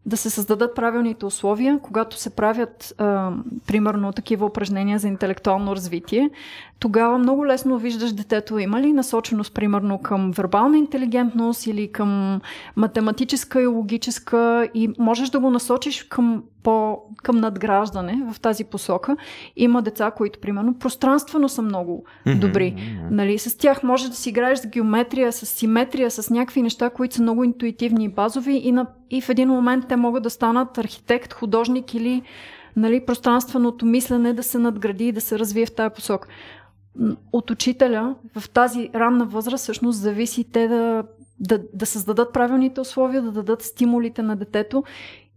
да се създадат правилните условия, когато се правят, а, примерно, такива упражнения за интелектуално развитие, тогава много лесно виждаш детето има ли насоченост, примерно, към вербална интелигентност или към математическа и логическа и можеш да го насочиш към по, към надграждане в тази посока. Има деца, които, примерно, пространствено са много добри. Mm-hmm. Нали? С тях може да си играеш с геометрия, с симетрия, с някакви неща, които са много интуитивни и базови и, на, и в един момент те могат да станат архитект, художник или нали, пространственото мислене да се надгради и да се развие в тази посока. От учителя в тази ранна възраст всъщност зависи те да, да, да създадат правилните условия, да дадат стимулите на детето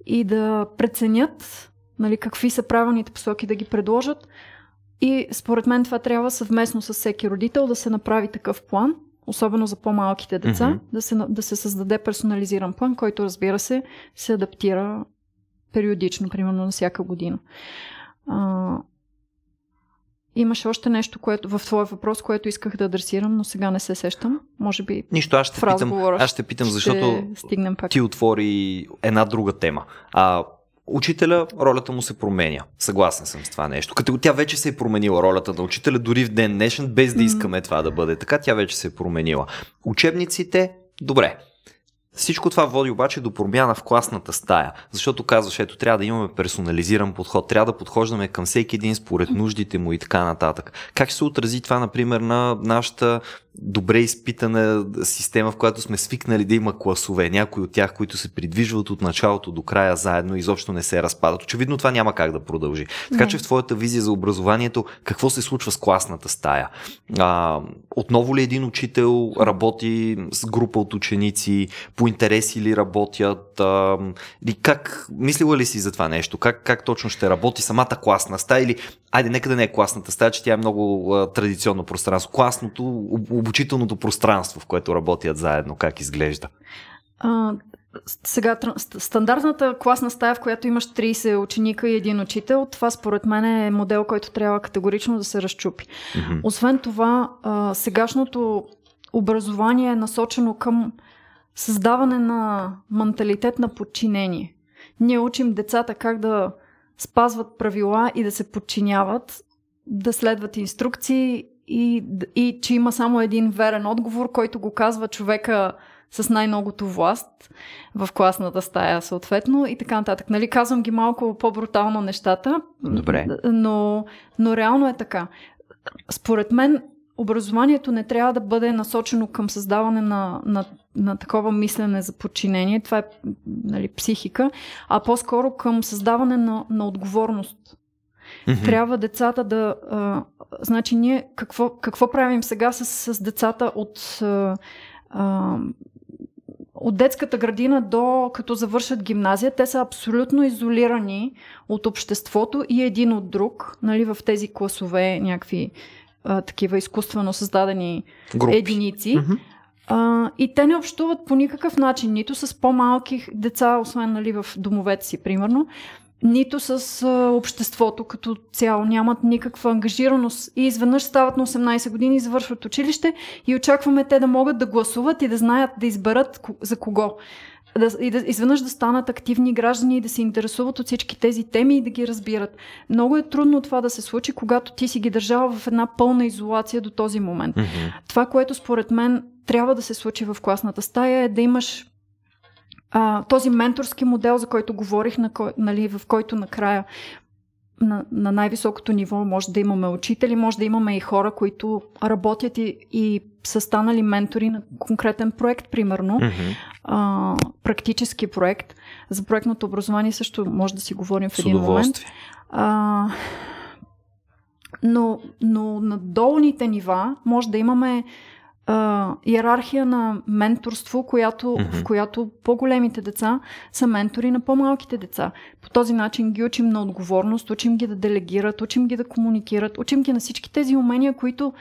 и да преценят нали, какви са правилните посоки да ги предложат. И според мен това трябва съвместно с всеки родител да се направи такъв план, особено за по-малките деца, mm-hmm. да, се, да се създаде персонализиран план, който разбира се се адаптира периодично, примерно на всяка година. Имаше още нещо което, в твоя въпрос, което исках да адресирам, но сега не се сещам. Може би. Нищо, аз ще питам, аз ще питам защото ще пак. ти отвори една друга тема. А, учителя, ролята му се променя. Съгласен съм с това нещо. Като тя вече се е променила ролята на учителя, дори в ден днешен, без да искаме mm. това да бъде така, тя вече се е променила. Учебниците, добре, всичко това води обаче до промяна в класната стая, защото казваш, ето трябва да имаме персонализиран подход, трябва да подхождаме към всеки един според нуждите му и така нататък. Как ще се отрази това, например, на нашата добре изпитана система, в която сме свикнали да има класове, някои от тях, които се придвижват от началото до края заедно и изобщо не се разпадат. Очевидно това няма как да продължи. Така не. че в твоята визия за образованието, какво се случва с класната стая? А, отново ли един учител работи с група от ученици? по интереси ли работят? А, и как, мислила ли си за това нещо? Как, как точно ще работи самата класна стая? Или, айде, нека да не е класната стая, че тя е много а, традиционно пространство. Класното, обучителното пространство, в което работят заедно, как изглежда? А, сега, стандартната класна стая, в която имаш 30 ученика и един учител, това според мен е модел, който трябва категорично да се разчупи. Mm-hmm. Освен това, а, сегашното образование е насочено към създаване на менталитет на подчинение. Ние учим децата как да спазват правила и да се подчиняват, да следват инструкции и, и че има само един верен отговор, който го казва човека с най-многото власт в класната стая, съответно, и така нататък. Нали, казвам ги малко по-брутално нещата. Добре. Но, но реално е така. Според мен образованието не трябва да бъде насочено към създаване на, на, на такова мислене за подчинение, това е нали, психика, а по-скоро към създаване на, на отговорност. Mm-hmm. Трябва децата да. А, значи, ние какво, какво правим сега с, с децата от. А, от детската градина до като завършат гимназия, те са абсолютно изолирани от обществото и един от друг, нали, в тези класове, някакви а, такива изкуствено създадени Групи. единици. Mm-hmm. А, и те не общуват по никакъв начин, нито с по-малки деца, освен нали, в домовете си, примерно, нито с а, обществото като цяло. Нямат никаква ангажираност. И изведнъж стават на 18 години, извършват училище и очакваме те да могат да гласуват и да знаят да изберат за кого да, и да, изведнъж да станат активни граждани и да се интересуват от всички тези теми и да ги разбират. Много е трудно това да се случи, когато ти си ги държава в една пълна изолация до този момент. Mm-hmm. Това, което според мен трябва да се случи в класната стая е да имаш а, този менторски модел, за който говорих, на кой, нали, в който накрая на, на най-високото ниво може да имаме учители, може да имаме и хора, които работят и, и са станали ментори на конкретен проект, примерно. Mm-hmm а, практически проект. За проектното образование също може да си говорим в един момент. А, но, но на долните нива може да имаме а, иерархия на менторство, която, mm-hmm. в която по-големите деца са ментори на по-малките деца. По този начин ги учим на отговорност, учим ги да делегират, учим ги да комуникират, учим ги на всички тези умения, които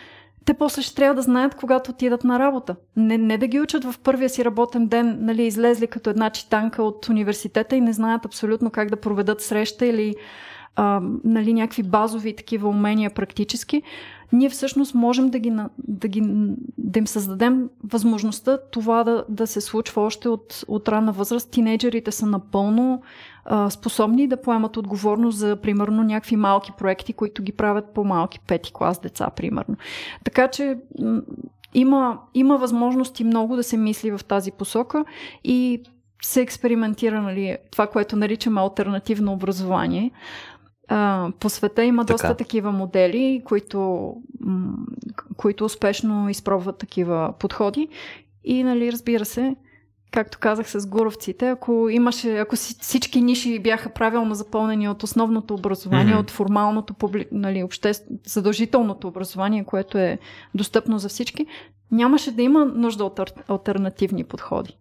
те после ще трябва да знаят, когато отидат на работа. Не, не да ги учат в първия си работен ден, нали, излезли като една читанка от университета и не знаят абсолютно как да проведат среща или а, нали, някакви базови такива умения практически. Ние всъщност можем да, ги, да, ги, да им създадем възможността това да, да се случва още от, от ранна възраст. Тинейджерите са напълно способни да поемат отговорност за, примерно, някакви малки проекти, които ги правят по-малки пети клас деца, примерно. Така че има, има възможности много да се мисли в тази посока и се експериментира нали, това, което наричаме альтернативно образование. по света има така. доста такива модели, които, които успешно изпробват такива подходи. И, нали, разбира се, както казах с гуровците, ако имаше, ако всички ниши бяха правилно запълнени от основното образование, mm-hmm. от формалното, нали, обществ... задължителното образование, което е достъпно за всички, нямаше да има нужда от альтернативни подходи.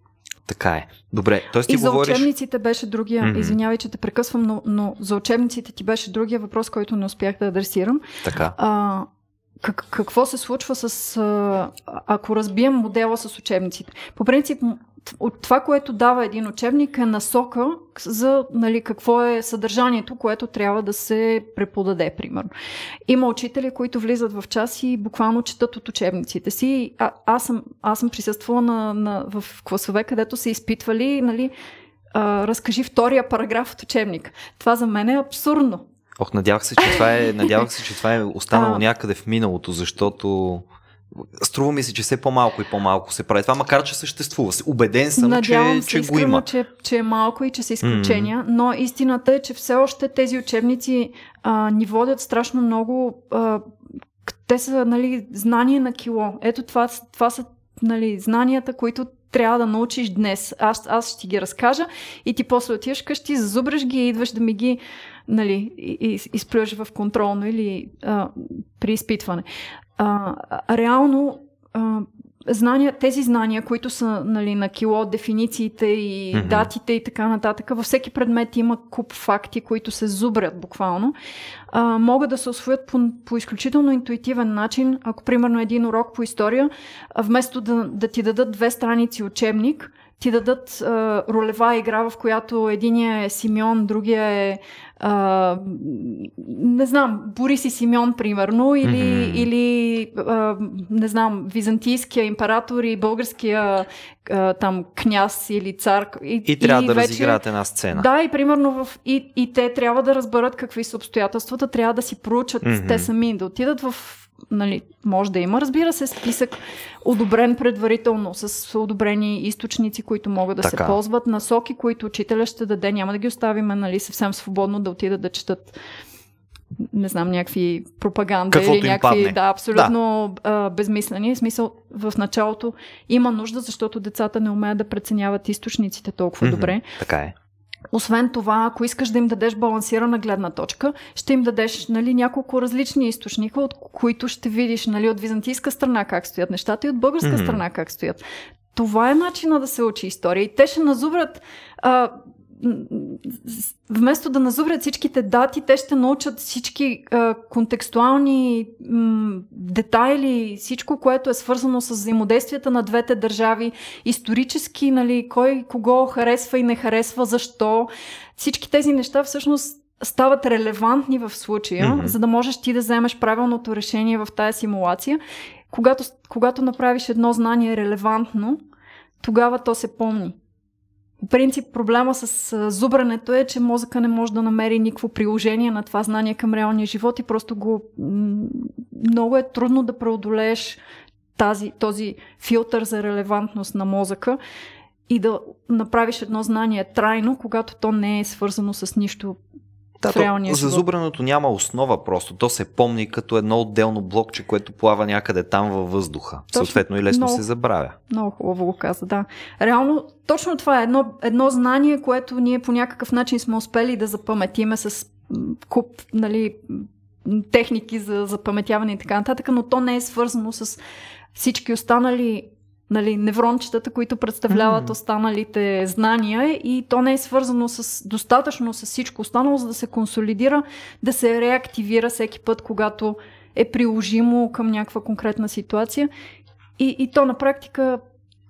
Така е. Добре, т.е. ти и за учебниците беше другия, mm-hmm. извинявай, че те прекъсвам, но, но за учебниците ти беше другия въпрос, който не успях да адресирам. Така. А, как, какво се случва с... А, ако разбием модела с учебниците? По принцип, от това, което дава един учебник е насока за нали, какво е съдържанието, което трябва да се преподаде, примерно. Има учители, които влизат в час и буквално четат от учебниците си. А, аз, съм, аз съм присъствала на, на, в класове, където се изпитвали, нали, а, разкажи втория параграф от учебник. Това за мен е абсурдно. Ох, надявах се, че това е, надявах се, че това е останало а... някъде в миналото, защото струва ми се, че все по-малко и по-малко се прави това, макар че съществува. Убеден съм, Надявам че, се, че искрено, го има. Че, че е малко и че са изключения, mm-hmm. но истината е, че все още тези учебници а, ни водят страшно много. А, те са, нали, знания на кило. Ето това, това са, нали, знанията, които трябва да научиш днес. Аз, аз ще ти ги разкажа и ти после отиваш къщи, зазубреш ги и идваш да ми ги нали, изплюеш в контролно или а, при изпитване а, реално а, знания, тези знания, които са нали, на кило, дефинициите и mm-hmm. датите и така нататък, във всеки предмет има куп факти, които се зубрят буквално, а, могат да се освоят по, по изключително интуитивен начин. Ако, примерно, един урок по история, вместо да, да ти дадат две страници учебник, ти дадат а, ролева игра, в която единия е Симеон, другия е а, не знам, Борис и Симеон, примерно, или, mm-hmm. или а, не знам, византийския император и българския а, там княз или цар. И, и трябва и да вече, разиграят една сцена. Да, и примерно в, и, и те трябва да разберат какви са обстоятелствата, трябва да си проучат mm-hmm. те сами, да отидат в нали, може да има, разбира се, списък, одобрен предварително, с одобрени източници, които могат да така. се ползват, насоки, които учителя ще даде, няма да ги оставим нали, съвсем свободно да отидат да четат не знам, някакви пропаганди Каквото или някакви, падне. да, абсолютно да. А, безмислени. В смисъл, в началото има нужда, защото децата не умеят да преценяват източниците толкова mm-hmm, добре. Така е. Освен това, ако искаш да им дадеш балансирана гледна точка, ще им дадеш нали, няколко различни източника, от които ще видиш нали, от византийска страна как стоят нещата и от българска mm-hmm. страна как стоят. Това е начина да се учи история. И те ще назубрат а, вместо да назубрят всичките дати, те ще научат всички а, контекстуални м, детайли, всичко, което е свързано с взаимодействията на двете държави, исторически, нали, кой кого харесва и не харесва, защо. Всички тези неща всъщност стават релевантни в случая, mm-hmm. за да можеш ти да вземеш правилното решение в тази симулация. Когато, когато направиш едно знание релевантно, тогава то се помни. По принцип, проблема с зубрането е, че мозъка не може да намери никакво приложение на това знание към реалния живот и просто го... Много е трудно да преодолееш тази, този филтър за релевантност на мозъка и да направиш едно знание трайно, когато то не е свързано с нищо да, в реалния то, за зубреното няма основа просто. То се помни като едно отделно блокче, което плава някъде там във въздуха. Точно, Съответно и лесно много, се забравя. Много хубаво го каза, да. Реално, точно това е едно, едно знание, което ние по някакъв начин сме успели да запаметиме с куп, нали, техники за запаметяване и така нататък, но то не е свързано с всички останали нали, неврончетата, които представляват останалите знания и то не е свързано с, достатъчно с всичко останало, за да се консолидира, да се реактивира всеки път, когато е приложимо към някаква конкретна ситуация. И, и то на практика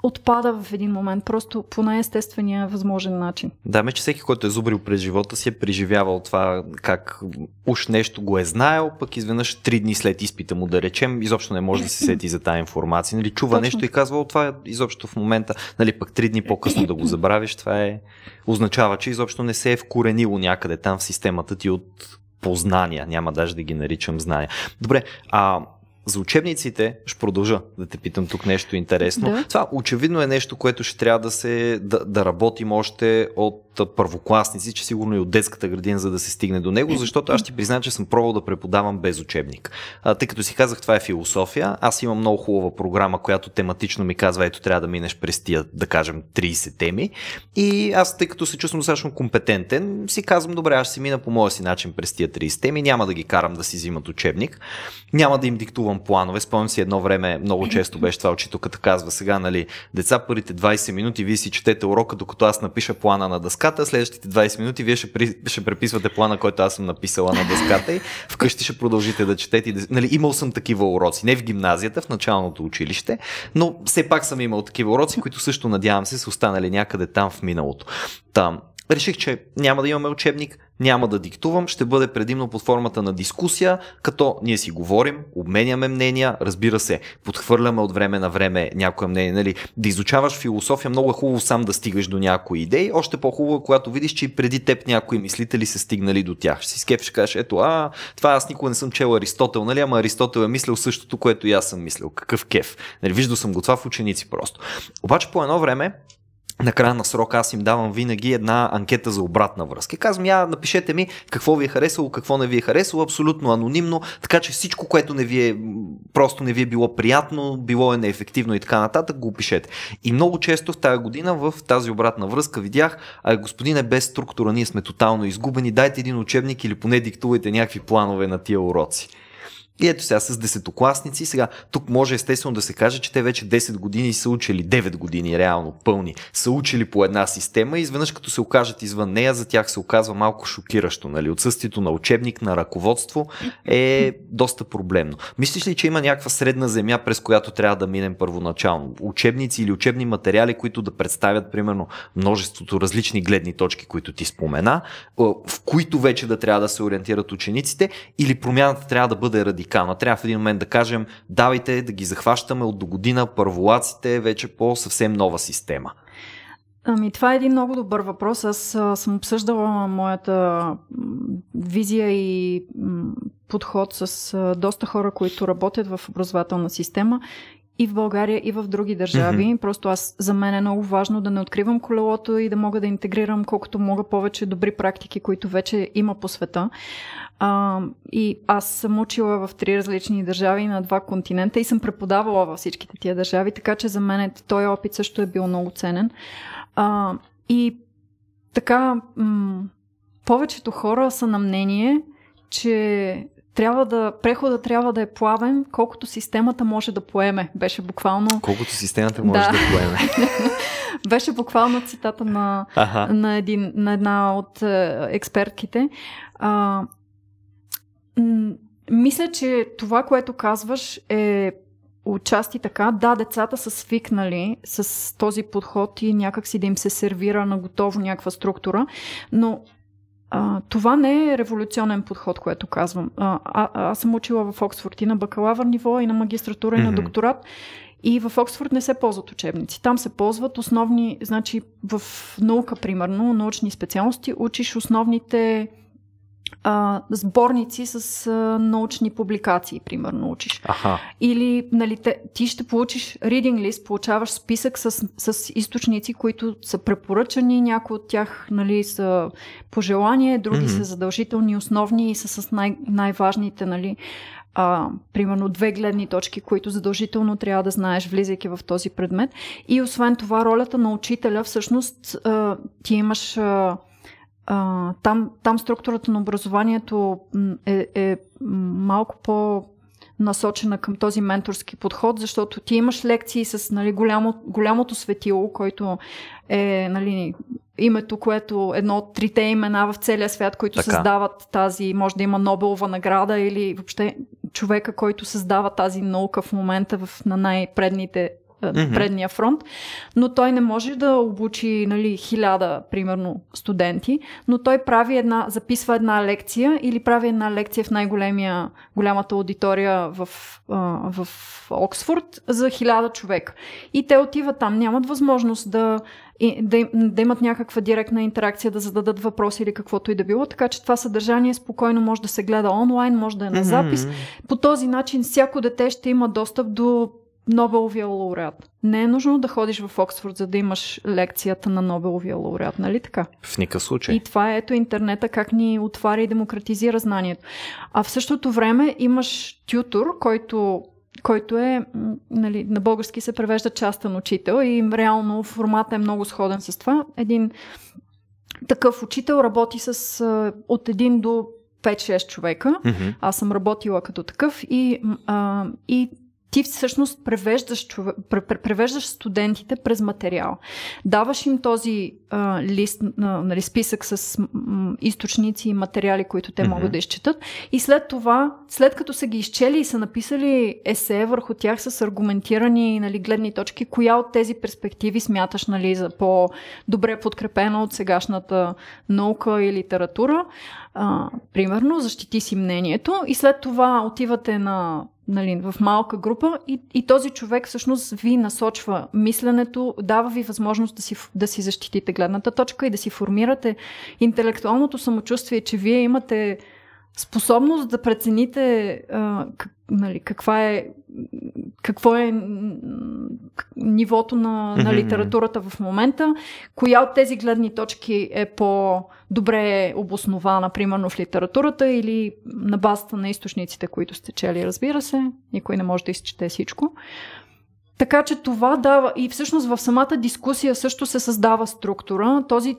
отпада в един момент, просто по най-естествения възможен начин. Да, ме, че всеки, който е зубрил през живота си е преживявал това как уж нещо го е знаел, пък изведнъж три дни след изпита му да речем, изобщо не може да се сети за тази информация. Нали, чува Точно. нещо и казва, това е изобщо в момента, нали, пък три дни по-късно да го забравиш, това е, означава, че изобщо не се е вкоренило някъде там в системата ти от познания, няма даже да ги наричам знания. Добре, а за учебниците ще продължа да те питам тук нещо интересно. Да. Това очевидно е нещо, което ще трябва да се да, да работим още от първокласници, че сигурно и от детската градина, за да се стигне до него, защото аз ще призна, че съм пробвал да преподавам без учебник. А, тъй като си казах, това е философия, аз имам много хубава програма, която тематично ми казва, ето трябва да минеш през тия, да кажем, 30 теми. И аз, тъй като се чувствам достатъчно компетентен, си казвам, добре, аз ще си мина по моя си начин през тия 30 теми, няма да ги карам да си взимат учебник, няма да им диктувам планове. Спомням си едно време, много често беше това, учителката казва сега, нали, деца, първите 20 минути, вие си четете урока, докато аз напиша плана на дъска, дъската, следващите 20 минути вие ще, при, ще преписвате плана, който аз съм написала на дъската и вкъщи ще продължите да четете. Нали, имал съм такива уроци, не в гимназията, в началното училище, но все пак съм имал такива уроци, които също надявам се са останали някъде там в миналото. Там. Реших, че няма да имаме учебник, няма да диктувам, ще бъде предимно под формата на дискусия, като ние си говорим, обменяме мнения, разбира се, подхвърляме от време на време някое мнение. Нали? Да изучаваш философия, много е хубаво сам да стигаш до някои идеи, още по-хубаво, е, когато видиш, че и преди теб някои мислители са стигнали до тях. Ще си скепш, кажеш, ето, а, това аз никога не съм чел Аристотел, нали? ама Аристотел е мислил същото, което и аз съм мислил. Какъв кеф. Нали? Виждал съм го това в ученици просто. Обаче по едно време на края на срока аз им давам винаги една анкета за обратна връзка. казвам, я напишете ми какво ви е харесало, какво не ви е харесало, абсолютно анонимно, така че всичко, което не ви е, просто не ви е било приятно, било е неефективно и така нататък, го пишете. И много често в тази година в тази обратна връзка видях, а господине, без структура ние сме тотално изгубени, дайте един учебник или поне диктувайте някакви планове на тия уроци. И ето сега с десетокласници, сега тук може естествено да се каже, че те вече 10 години са учили, 9 години реално пълни, са учили по една система и изведнъж като се окажат извън нея, за тях се оказва малко шокиращо. Нали? Отсъствието на учебник, на ръководство е доста проблемно. Мислиш ли, че има някаква средна земя, през която трябва да минем първоначално? Учебници или учебни материали, които да представят, примерно, множеството различни гледни точки, които ти спомена, в които вече да трябва да се ориентират учениците, или промяната трябва да бъде ради радикална. Трябва в един момент да кажем, давайте да ги захващаме от до година първолаците вече по съвсем нова система. Ами, това е един много добър въпрос. Аз съм обсъждала моята визия и подход с доста хора, които работят в образователна система и в България, и в други държави. Mm-hmm. Просто аз за мен е много важно да не откривам колелото и да мога да интегрирам колкото мога повече добри практики, които вече има по света. А, и аз съм учила в три различни държави на два континента и съм преподавала във всичките тия държави, така че за мен е, този опит също е бил много ценен. А, и така, м- повечето хора са на мнение, че трябва да, прехода трябва да е плавен, колкото системата може да поеме. Беше буквално... Колкото системата може да, да поеме. Беше буквално цитата на, ага. на, един, на една от е, експертките. А, мисля, че това, което казваш е отчасти така. Да, децата са свикнали с този подход и някакси да им се сервира на готово някаква структура, но а, това не е революционен подход, което казвам. А, а, аз съм учила в Оксфорд и на бакалавър ниво, и на магистратура, и на докторат. И в Оксфорд не се ползват учебници. Там се ползват основни, значи в наука, примерно, научни специалности, учиш основните а, сборници с а, научни публикации, примерно, учиш. Аха. Или нали, те, ти ще получиш reading list, получаваш списък с, с източници, които са препоръчани, някои от тях нали, са пожелания, други mm-hmm. са задължителни, основни и са с най- най-важните, нали, а, примерно две гледни точки, които задължително трябва да знаеш, влизайки в този предмет. И освен това, ролята на учителя, всъщност, а, ти имаш а, а, там, там структурата на образованието е, е малко по- насочена към този менторски подход, защото ти имаш лекции с нали, голямо, голямото светило, който е нали, името, което едно от трите имена в целия свят, които така. създават тази, може да има Нобелова награда или въобще човека, който създава тази наука в момента в, на най-предните mm-hmm. предния фронт, но той не може да обучи нали, хиляда, примерно, студенти, но той прави една, записва една лекция или прави една лекция в най-голямата големия аудитория в, а, в Оксфорд за хиляда човека. И те отиват там, нямат възможност да и да, да имат някаква директна интеракция, да зададат въпроси или каквото и да било. Така че това съдържание спокойно може да се гледа онлайн, може да е на запис. Mm-hmm. По този начин всяко дете ще има достъп до Нобеловия лауреат. Не е нужно да ходиш в Оксфорд, за да имаш лекцията на Нобеловия лауреат, нали така? В никакъв случай. И това е ето интернета как ни отваря и демократизира знанието. А в същото време имаш тютор, който който е, нали, на български се превежда частен учител и реално формата е много сходен с това. Един такъв учител работи с от един до 5-6 човека. Mm-hmm. Аз съм работила като такъв и, а, и ти всъщност превеждаш, човек, превеждаш студентите през материал. Даваш им този а, лист, а, нали, списък с м, източници и материали, които те mm-hmm. могат да изчетат. И след това, след като са ги изчели и са написали есе върху тях с аргументирани нали, гледни точки, коя от тези перспективи смяташ нали, за по-добре подкрепена от сегашната наука и литература, а, примерно, защити си мнението. И след това отивате на нали, в малка група и, и този човек всъщност ви насочва мисленето, дава ви възможност да си, да си защитите гледната точка и да си формирате интелектуалното самочувствие, че вие имате способност да прецените а, нали, каква е, какво е нивото на, на литературата в момента, коя от тези гледни точки е по-добре обоснована, примерно в литературата или на базата на източниците, които сте чели, разбира се, никой не може да изчете всичко. Така че това дава и всъщност в самата дискусия също се създава структура. Този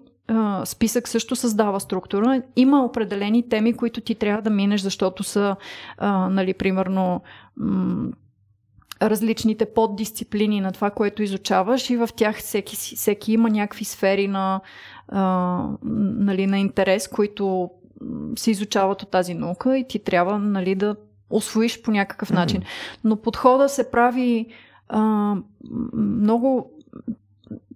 списък също създава структура. Има определени теми, които ти трябва да минеш, защото са, а, нали, примерно, м- различните поддисциплини на това, което изучаваш и в тях всеки, всеки има някакви сфери на, а, нали, на интерес, които се изучават от тази наука и ти трябва нали, да освоиш по някакъв начин. Но подхода се прави а, много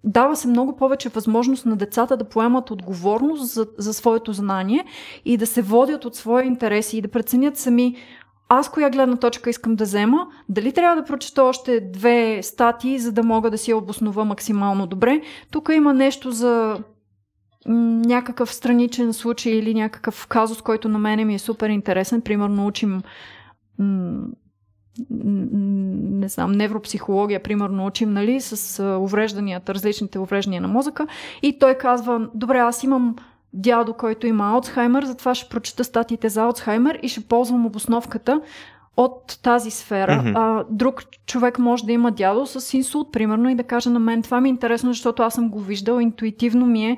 дава се много повече възможност на децата да поемат отговорност за, за своето знание и да се водят от своя интереси и да преценят сами аз коя гледна точка искам да взема, дали трябва да прочета още две статии, за да мога да си я обоснова максимално добре. Тук има нещо за някакъв страничен случай или някакъв казус, който на мене ми е супер интересен. Примерно учим не знам, невропсихология, примерно, учим, нали, с уврежданията, различните увреждания на мозъка. И той казва, добре, аз имам дядо, който има Алцхаймер, затова ще прочета статиите за Алцхаймер и ще ползвам обосновката от тази сфера. Mm-hmm. А, друг човек може да има дядо с инсулт, примерно, и да каже на мен, това ми е интересно, защото аз съм го виждал, интуитивно ми е,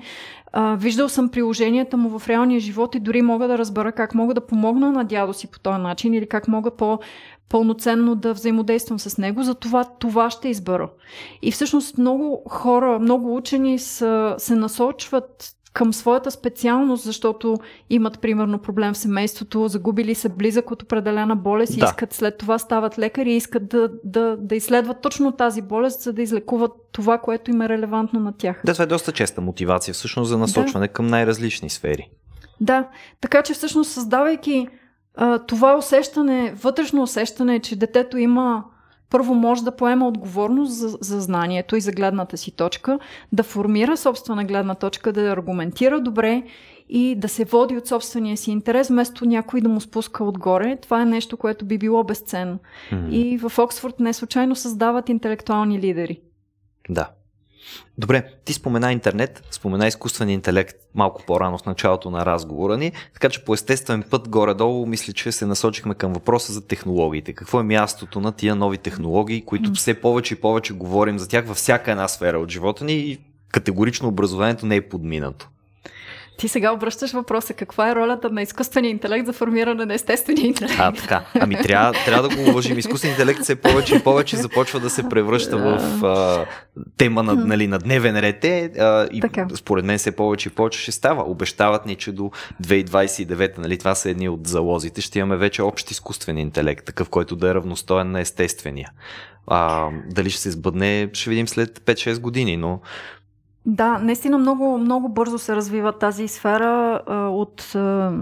а, виждал съм приложенията му в реалния живот и дори мога да разбера как мога да помогна на дядо си по този начин или как мога по пълноценно да взаимодействам с него, затова това ще избера. И всъщност много хора, много учени са, се насочват към своята специалност, защото имат, примерно, проблем в семейството, загубили се близък от определена болест да. и искат след това стават лекари и искат да, да, да изследват точно тази болест, за да излекуват това, което им е релевантно на тях. Да, това е доста честа мотивация всъщност за насочване да. към най-различни сфери. Да, така че всъщност създавайки а, това усещане, вътрешно усещане, е, че детето има първо може да поема отговорност за, за знанието и за гледната си точка, да формира собствена гледна точка, да аргументира добре и да се води от собствения си интерес, вместо някой да му спуска отгоре. Това е нещо, което би било безценно. Mm-hmm. И в Оксфорд не случайно създават интелектуални лидери. Да. Добре, ти спомена интернет, спомена изкуствен интелект малко по-рано в началото на разговора ни, така че по естествен път горе-долу мисля, че се насочихме към въпроса за технологиите. Какво е мястото на тия нови технологии, които все повече и повече говорим за тях във всяка една сфера от живота ни и категорично образованието не е подминато. Ти сега обръщаш въпроса. Каква е ролята на изкуствения интелект за формиране на естествения интелект? А, така. Ами трябва, трябва да го уважим. Изкуственият интелект все повече и повече започва да се превръща в а, тема на, нали, на дневен ред. Е, а, и така. според мен все повече и повече ще става. Обещават ни, че до 2029, нали, това са едни от залозите, ще имаме вече общ изкуствен интелект, такъв, който да е равностоен на естествения. А, дали ще се сбъдне, ще видим след 5-6 години, но да, наистина много, много бързо се развива тази сфера а, от а,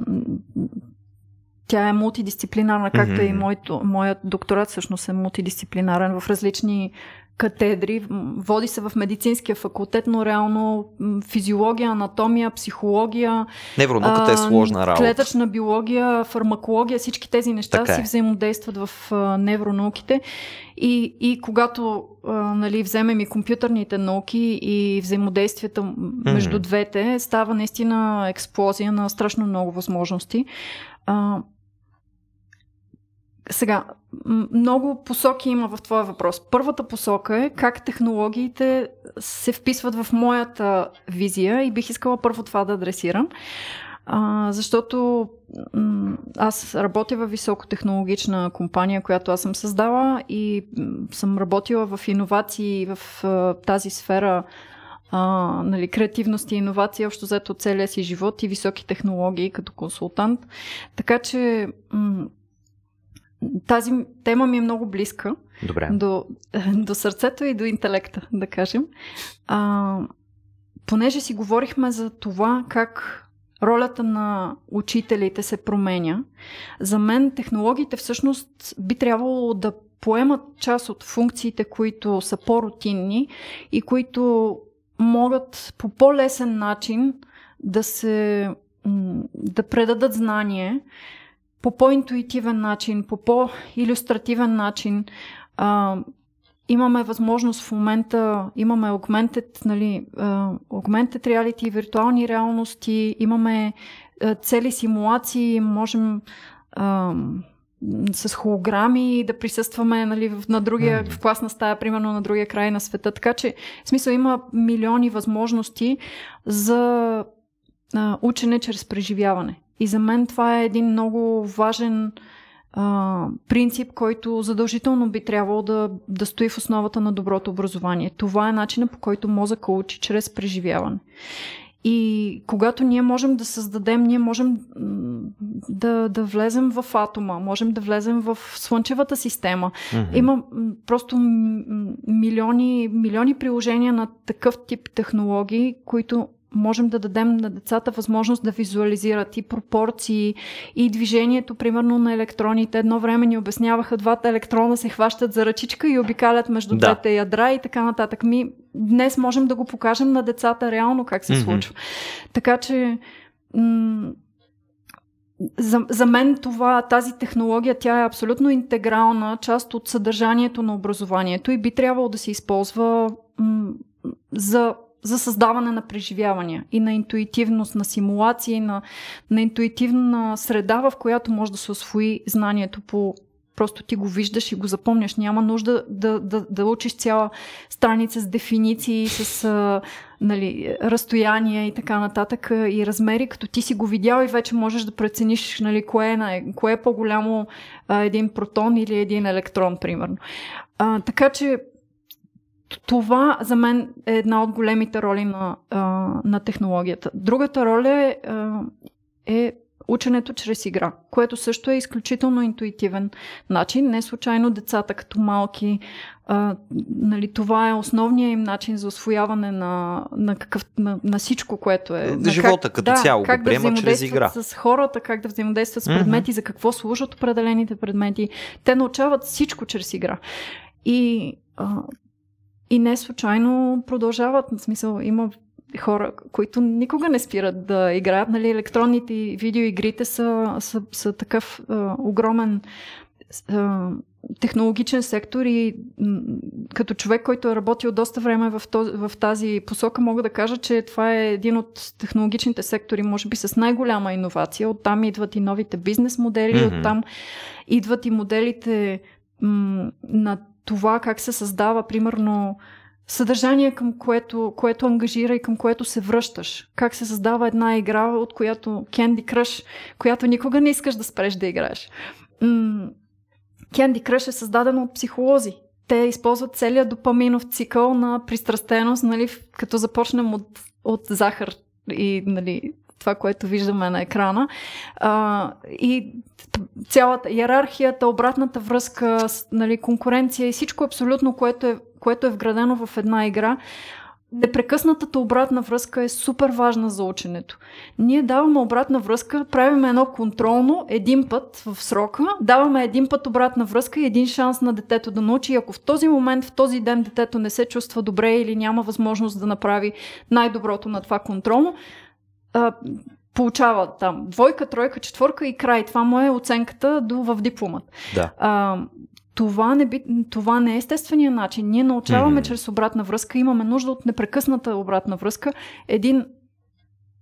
тя е мултидисциплинарна, както mm-hmm. и моят, моят докторат всъщност е мултидисциплинарен в различни катедри, води се в медицинския факултет, но реално физиология, анатомия, психология. Невронуката е сложна работа. Клетъчна биология, фармакология, всички тези неща така е. си взаимодействат в невронауките. И, и когато а, нали, вземем и компютърните науки и взаимодействията mm-hmm. между двете, става наистина експлозия на страшно много възможности. А, сега, много посоки има в твоя въпрос. Първата посока е как технологиите се вписват в моята визия и бих искала първо това да адресирам. А, защото аз работя в високотехнологична компания, която аз съм създала и съм работила в иновации в а, тази сфера а, нали, креативност и иновации, общо взето целия си живот и високи технологии като консултант. Така че м- тази тема ми е много близка. Добре. До, до сърцето и до интелекта, да кажем. А, понеже си говорихме за това как ролята на учителите се променя, за мен технологиите всъщност би трябвало да поемат част от функциите, които са по-рутинни и които могат по по-лесен начин да се да предадат знание по по-интуитивен начин, по по-иллюстративен начин. А, имаме възможност в момента, имаме augmented, нали, augmented reality, виртуални реалности, имаме цели симулации, можем а, с холограми да присъстваме нали, на другия, в класна стая, примерно на другия край на света. Така че, в смисъл, има милиони възможности за а, учене чрез преживяване. И за мен това е един много важен а, принцип, който задължително би трябвало да, да стои в основата на доброто образование. Това е начина по който мозъка учи чрез преживяване. И когато ние можем да създадем, ние можем да, да влезем в атома, можем да влезем в Слънчевата система. Mm-hmm. Има просто милиони, милиони приложения на такъв тип технологии, които можем да дадем на децата възможност да визуализират и пропорции, и движението, примерно, на електроните. Едно време ни обясняваха, двата електрона се хващат за ръчичка и обикалят между да. двете ядра и така нататък. Ми днес можем да го покажем на децата реално как се mm-hmm. случва. Така че м- за, за мен това, тази технология, тя е абсолютно интегрална част от съдържанието на образованието и би трябвало да се използва м- за за създаване на преживявания и на интуитивност, на симулации, на, на интуитивна среда, в която може да се освои знанието по Просто ти го виждаш и го запомняш. Няма нужда да, да, да учиш цяла страница с дефиниции, с а, нали, разстояния и така нататък и размери, като ти си го видял и вече можеш да прецениш нали, кое, е, кое е по-голямо а, един протон или един електрон, примерно. А, така че това за мен е една от големите роли на, а, на технологията. Другата роля е, е ученето чрез игра, което също е изключително интуитивен начин. Не случайно децата като малки, а, нали, това е основният им начин за освояване на, на, какъв, на, на всичко, което е. На живота как, като да, цяло как го приема да чрез игра. С хората, как да взаимодействат с предмети, mm-hmm. за какво служат определените предмети. Те научават всичко чрез игра. И и не случайно продължават. В смисъл, има хора, които никога не спират да играят. Нали, електронните видеоигрите са, са, са такъв а, огромен а, технологичен сектор и м- като човек, който е работил доста време в, този, в тази посока, мога да кажа, че това е един от технологичните сектори, може би с най-голяма иновация. Оттам идват и новите бизнес модели, mm-hmm. оттам идват и моделите м- на това как се създава, примерно, съдържание, към което, което ангажира и към което се връщаш. Как се създава една игра, от която Candy Crush, която никога не искаш да спреш да играеш. М- Candy Crush е създадено от психолози. Те използват целият допаминов цикъл на пристрастеност, нали, като започнем от, от захар и нали, това, което виждаме на екрана. А, и цялата иерархията, обратната връзка, нали, конкуренция и всичко абсолютно, което е, което е вградено в една игра, непрекъснатата обратна връзка е супер важна за ученето. Ние даваме обратна връзка, правим едно контролно, един път в срока, даваме един път обратна връзка и един шанс на детето да научи. И ако в този момент, в този ден детето не се чувства добре или няма възможност да направи най-доброто на това контролно, а, получава там двойка, тройка, четвърка и край. Това му е оценката до, в дипломат. Да. А, това не, би, това не е естествения начин. Ние научаваме mm-hmm. чрез обратна връзка, имаме нужда от непрекъсната обратна връзка. Един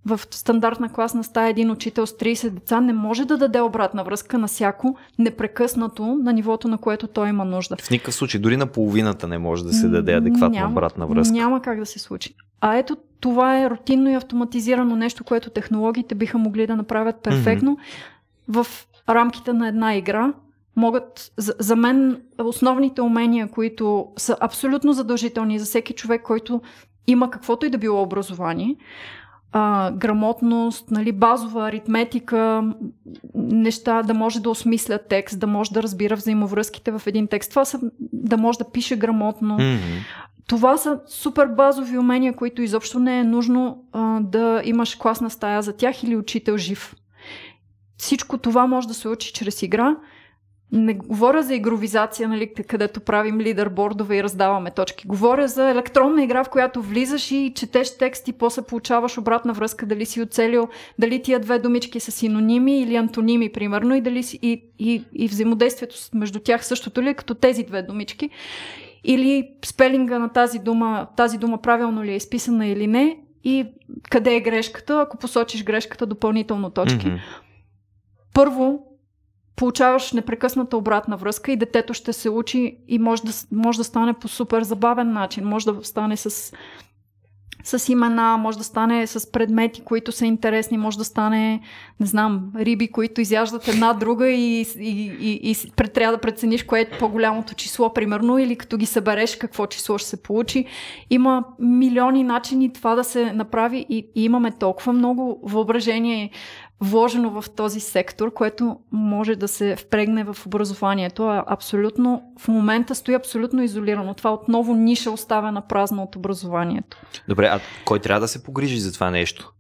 в стандартна класна стая един учител с 30 деца не може да даде обратна връзка на всяко непрекъснато на нивото, на което той има нужда. В никакъв случай, дори на половината не може да се даде адекватна няма, обратна връзка. Няма как да се случи. А ето това е рутинно и автоматизирано нещо, което технологиите биха могли да направят перфектно mm-hmm. в рамките на една игра. Могат, за, за мен, основните умения, които са абсолютно задължителни за всеки човек, който има каквото и да било образование, а, грамотност, нали, базова аритметика, неща, да може да осмисля текст, да може да разбира взаимовръзките в един текст. Това са да може да пише грамотно, mm-hmm това са супер базови умения, които изобщо не е нужно а, да имаш класна стая за тях или учител жив. Всичко това може да се учи чрез игра. Не говоря за игровизация, нали, където правим лидербордове и раздаваме точки. Говоря за електронна игра, в която влизаш и четеш текст и после получаваш обратна връзка дали си оцелил, дали тия две думички са синоними или антоними, примерно, и, дали си, и, и, и взаимодействието между тях същото ли е като тези две думички или спелинга на тази дума, тази дума правилно ли е изписана или не и къде е грешката, ако посочиш грешката допълнително точки. Mm-hmm. Първо, получаваш непрекъсната обратна връзка и детето ще се учи и може да, може да стане по супер забавен начин, може да стане с с имена, може да стане с предмети, които са интересни, може да стане, не знам, риби, които изяждат една друга и, и, и, и пред, трябва да прецениш кое е по-голямото число, примерно, или като ги събереш какво число ще се получи. Има милиони начини това да се направи и, и имаме толкова много въображение вложено в този сектор, което може да се впрегне в образованието. абсолютно в момента стои абсолютно изолирано. Това отново ниша оставя на празно от образованието. Добре, а кой трябва да се погрижи за това нещо?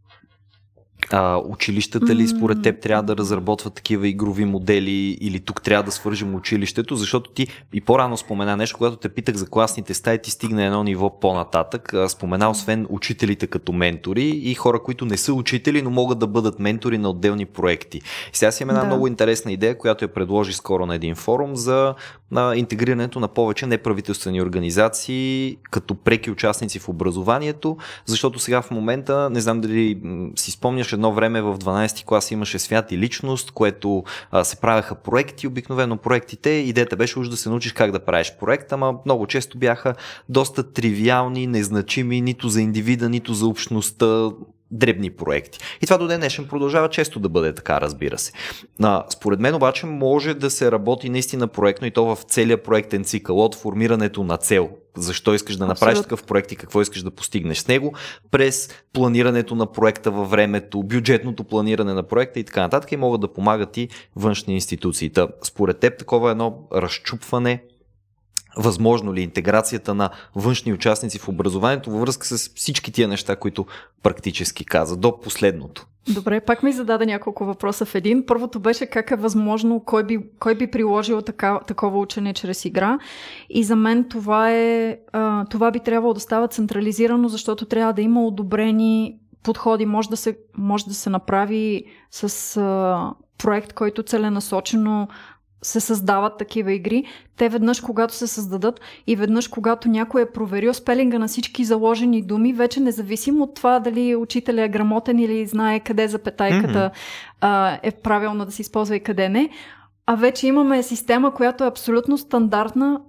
А, училищата mm-hmm. ли според теб трябва да разработват такива игрови модели или тук трябва да свържем училището, защото ти и по-рано спомена нещо, когато те питах за класните стаи, ти стигна едно ниво по-нататък. Спомена освен учителите като ментори и хора, които не са учители, но могат да бъдат ментори на отделни проекти. Сега си има една да. много интересна идея, която я предложи скоро на един форум за на интегрирането на повече неправителствени организации като преки участници в образованието, защото сега в момента, не знам дали си спомняш, едно време в 12 ти клас имаше свят и личност, което а, се правяха проекти, обикновено проектите, идеята беше уж да се научиш как да правиш проект, ама много често бяха доста тривиални, незначими нито за индивида, нито за общността дребни проекти. И това до ден днешен продължава често да бъде така, разбира се. А, според мен обаче може да се работи наистина проектно и то в целия проектен цикъл от формирането на цел. Защо искаш да направиш такъв проект и какво искаш да постигнеш с него, през планирането на проекта във времето, бюджетното планиране на проекта и така нататък и могат да помагат и външни институции. Та, според теб такова е едно разчупване Възможно ли е интеграцията на външни участници в образованието във връзка с всички тия неща, които практически каза, до последното? Добре, пак ми зададе няколко въпроса в един. Първото беше как е възможно, кой би, кой би приложил така, такова учене чрез игра. И за мен това, е, това би трябвало да става централизирано, защото трябва да има одобрени подходи. Може да се, може да се направи с проект, който е целенасочено се създават такива игри, те веднъж когато се създадат и веднъж когато някой е проверил спелинга на всички заложени думи, вече независимо от това дали учителя е грамотен или знае къде запетайката mm-hmm. а, е правилно да се използва и къде не, а вече имаме система, която е абсолютно стандартна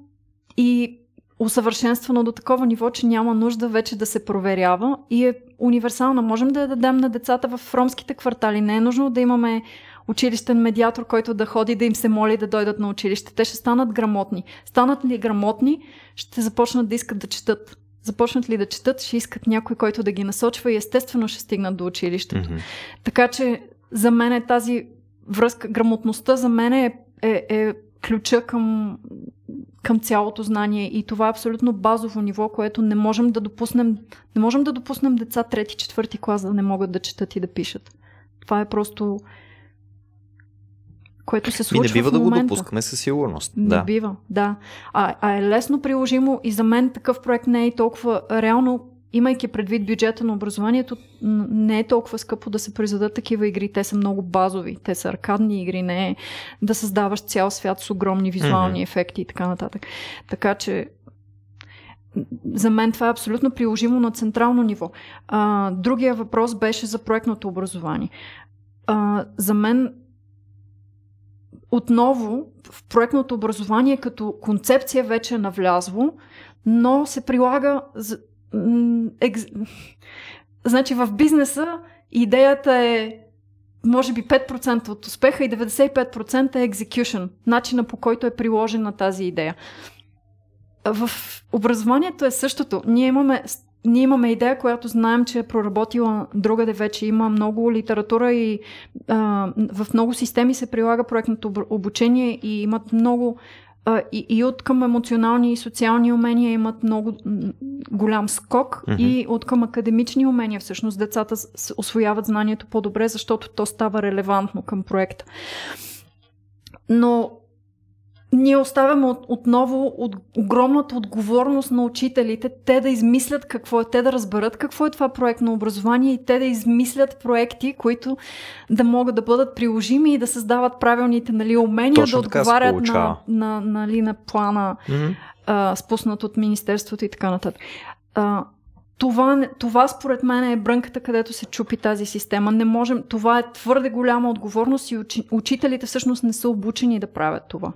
и усъвършенствана до такова ниво, че няма нужда вече да се проверява и е универсална. Можем да я дадем на децата в ромските квартали. Не е нужно да имаме училищен медиатор, който да ходи да им се моли да дойдат на училище. Те ще станат грамотни. Станат ли грамотни, ще започнат да искат да четат. Започнат ли да четат, ще искат някой, който да ги насочва и естествено ще стигнат до училището. Mm-hmm. Така че за мен е тази връзка, грамотността за мен е, е, е ключа към, към цялото знание и това е абсолютно базово ниво, което не можем да допуснем, не можем да допуснем деца трети, четвърти клас да не могат да четат и да пишат. Това е просто което се случва. И не бива в да го допускаме със сигурност. Не да. бива, да. А, а е лесно приложимо и за мен такъв проект не е толкова реално имайки предвид бюджета на образованието, не е толкова скъпо да се произведат такива игри. Те са много базови, те са аркадни игри, не е да създаваш цял свят с огромни визуални mm-hmm. ефекти и така нататък. Така че за мен това е абсолютно приложимо на централно ниво. А, другия въпрос беше за проектното образование. А, за мен отново в проектното образование като концепция вече е навлязло, но се прилага. Екз... Значи в бизнеса идеята е може би 5% от успеха и 95% е екзекюшен, начина по който е приложена тази идея. В образованието е същото. Ние имаме ние имаме идея, която знаем, че е проработила другаде вече. Има много литература и а, в много системи се прилага проектното обучение и имат много а, и, и от към емоционални и социални умения имат много голям скок mm-hmm. и от към академични умения всъщност децата освояват знанието по-добре, защото то става релевантно към проекта. Но ние оставяме от, отново от, огромната отговорност на учителите, те да измислят какво е, те да разберат какво е това проектно образование и те да измислят проекти, които да могат да бъдат приложими и да създават правилните нали, умения, Точно да отговарят на, на, нали, на плана, mm-hmm. а, спуснат от Министерството и така нататък. А, това, това според мен е брънката, където се чупи тази система. Не можем, това е твърде голяма отговорност и учителите всъщност не са обучени да правят това.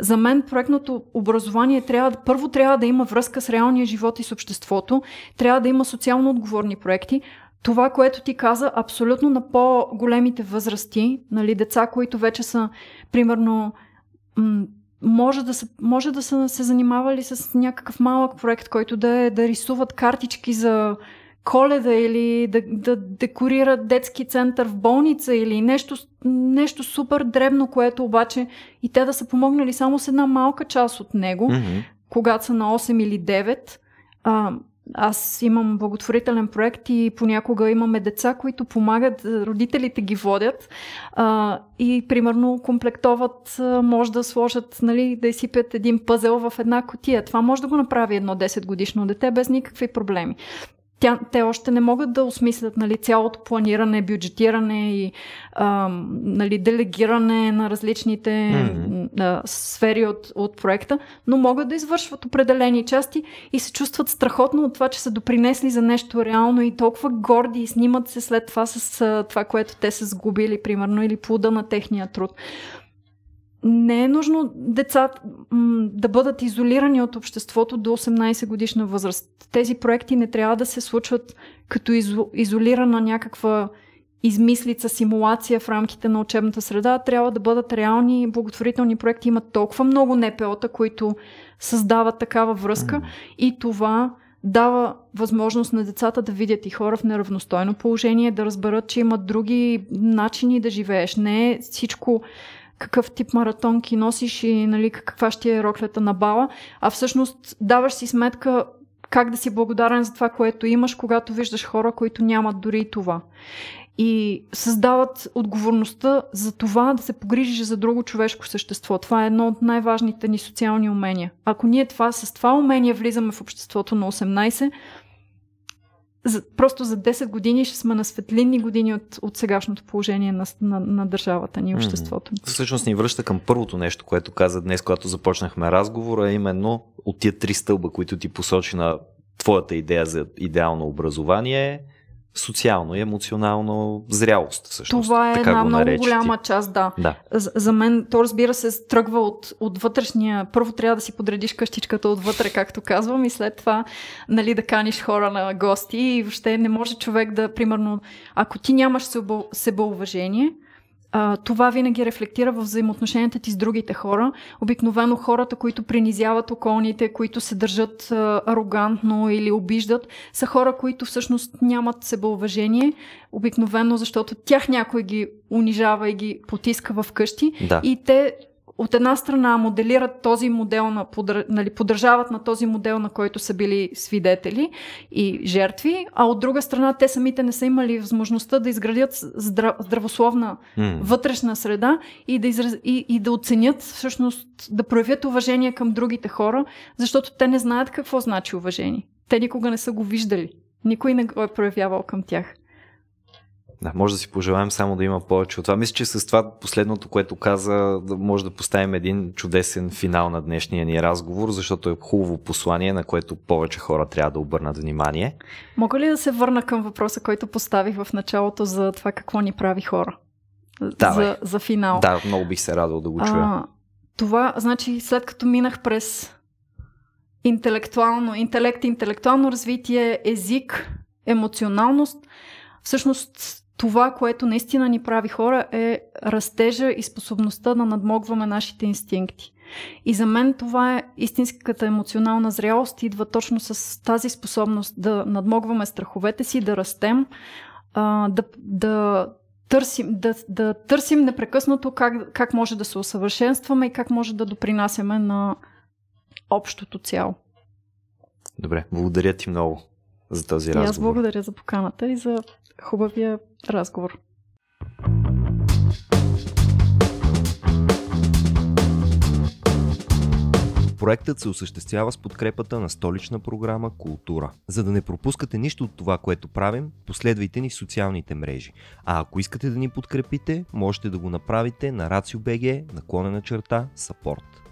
За мен проектното образование трябва, първо трябва да има връзка с реалния живот и с обществото, трябва да има социално отговорни проекти, това, което ти каза, абсолютно на по-големите възрасти, нали, деца, които вече са, примерно, може да са, може да са се занимавали с някакъв малък проект, който да е да рисуват картички за коледа или да, да декорират детски център в болница или нещо, нещо супер дребно, което обаче и те да са помогнали само с една малка част от него, mm-hmm. когато са на 8 или 9. А, аз имам благотворителен проект и понякога имаме деца, които помагат, родителите ги водят а, и примерно комплектоват, а, може да сложат, нали, да изсипят един пъзел в една котия. Това може да го направи едно 10 годишно дете без никакви проблеми тя, те още не могат да осмислят нали, цялото планиране, бюджетиране и а, нали, делегиране на различните mm-hmm. а, сфери от, от проекта, но могат да извършват определени части и се чувстват страхотно от това, че са допринесли за нещо реално и толкова горди и снимат се след това с а, това, което те са сгубили, примерно, или плода на техния труд не е нужно децата да бъдат изолирани от обществото до 18 годишна възраст. Тези проекти не трябва да се случват като изолирана някаква измислица, симулация в рамките на учебната среда. Трябва да бъдат реални благотворителни проекти. Има толкова много НПО-та, които създават такава връзка и това дава възможност на децата да видят и хора в неравностойно положение, да разберат, че имат други начини да живееш. Не е всичко какъв тип маратонки носиш и нали, каква ще е роклята на бала, а всъщност даваш си сметка как да си благодарен за това, което имаш, когато виждаш хора, които нямат дори и това. И създават отговорността за това да се погрижиш за друго човешко същество. Това е едно от най-важните ни социални умения. Ако ние това, с това умение влизаме в обществото на 18, за, просто за 10 години ще сме на светлинни години от, от сегашното положение на, на, на държавата ни и обществото. Mm. Всъщност ни връща към първото нещо, което каза днес, когато започнахме разговора, е именно от тия три стълба, които ти посочи на твоята идея за идеално образование – социално и емоционално зрялост. Всъщност, Това е така една много голяма част, да. да. За мен то разбира се тръгва от, от вътрешния... Първо трябва да си подредиш къщичката отвътре, както казвам, и след това нали, да каниш хора на гости и въобще не може човек да, примерно, ако ти нямаш себеуважение, а, това винаги рефлектира в взаимоотношенията ти с другите хора. Обикновено хората, които принизяват околните, които се държат а, арогантно или обиждат, са хора, които всъщност нямат себеуважение. Обикновено, защото тях някой ги унижава и ги потиска в къщи. Да. И те от една страна моделират този модел, на, подр... нали, поддържават на този модел, на който са били свидетели и жертви, а от друга страна те самите не са имали възможността да изградят здравословна mm. вътрешна среда и да, израз... и, и да оценят, всъщност да проявят уважение към другите хора, защото те не знаят какво значи уважение. Те никога не са го виждали. Никой не го е проявявал към тях. Да, може да си пожелаем само да има повече от това. Мисля, че с това последното, което каза, може да поставим един чудесен финал на днешния ни разговор, защото е хубаво послание, на което повече хора трябва да обърнат внимание. Мога ли да се върна към въпроса, който поставих в началото за това какво ни прави хора? Да, за, за финал. Да, много бих се радвал да го чуя. А, това, значи, след като минах през интелектуално, интелект, интелектуално развитие, език, емоционалност, всъщност това, което наистина ни прави хора, е растежа и способността да надмогваме нашите инстинкти. И за мен това е истинската емоционална зрялост, идва точно с тази способност да надмогваме страховете си, да растем, да, да, търсим, да, да търсим непрекъснато как, как може да се усъвършенстваме и как може да допринасяме на общото цяло. Добре, благодаря ти много за този разговор. И аз благодаря за поканата и за хубавия разговор. Проектът се осъществява с подкрепата на столична програма Култура. За да не пропускате нищо от това, което правим, последвайте ни в социалните мрежи. А ако искате да ни подкрепите, можете да го направите на RACIO.BG, наклонена черта, сапорт.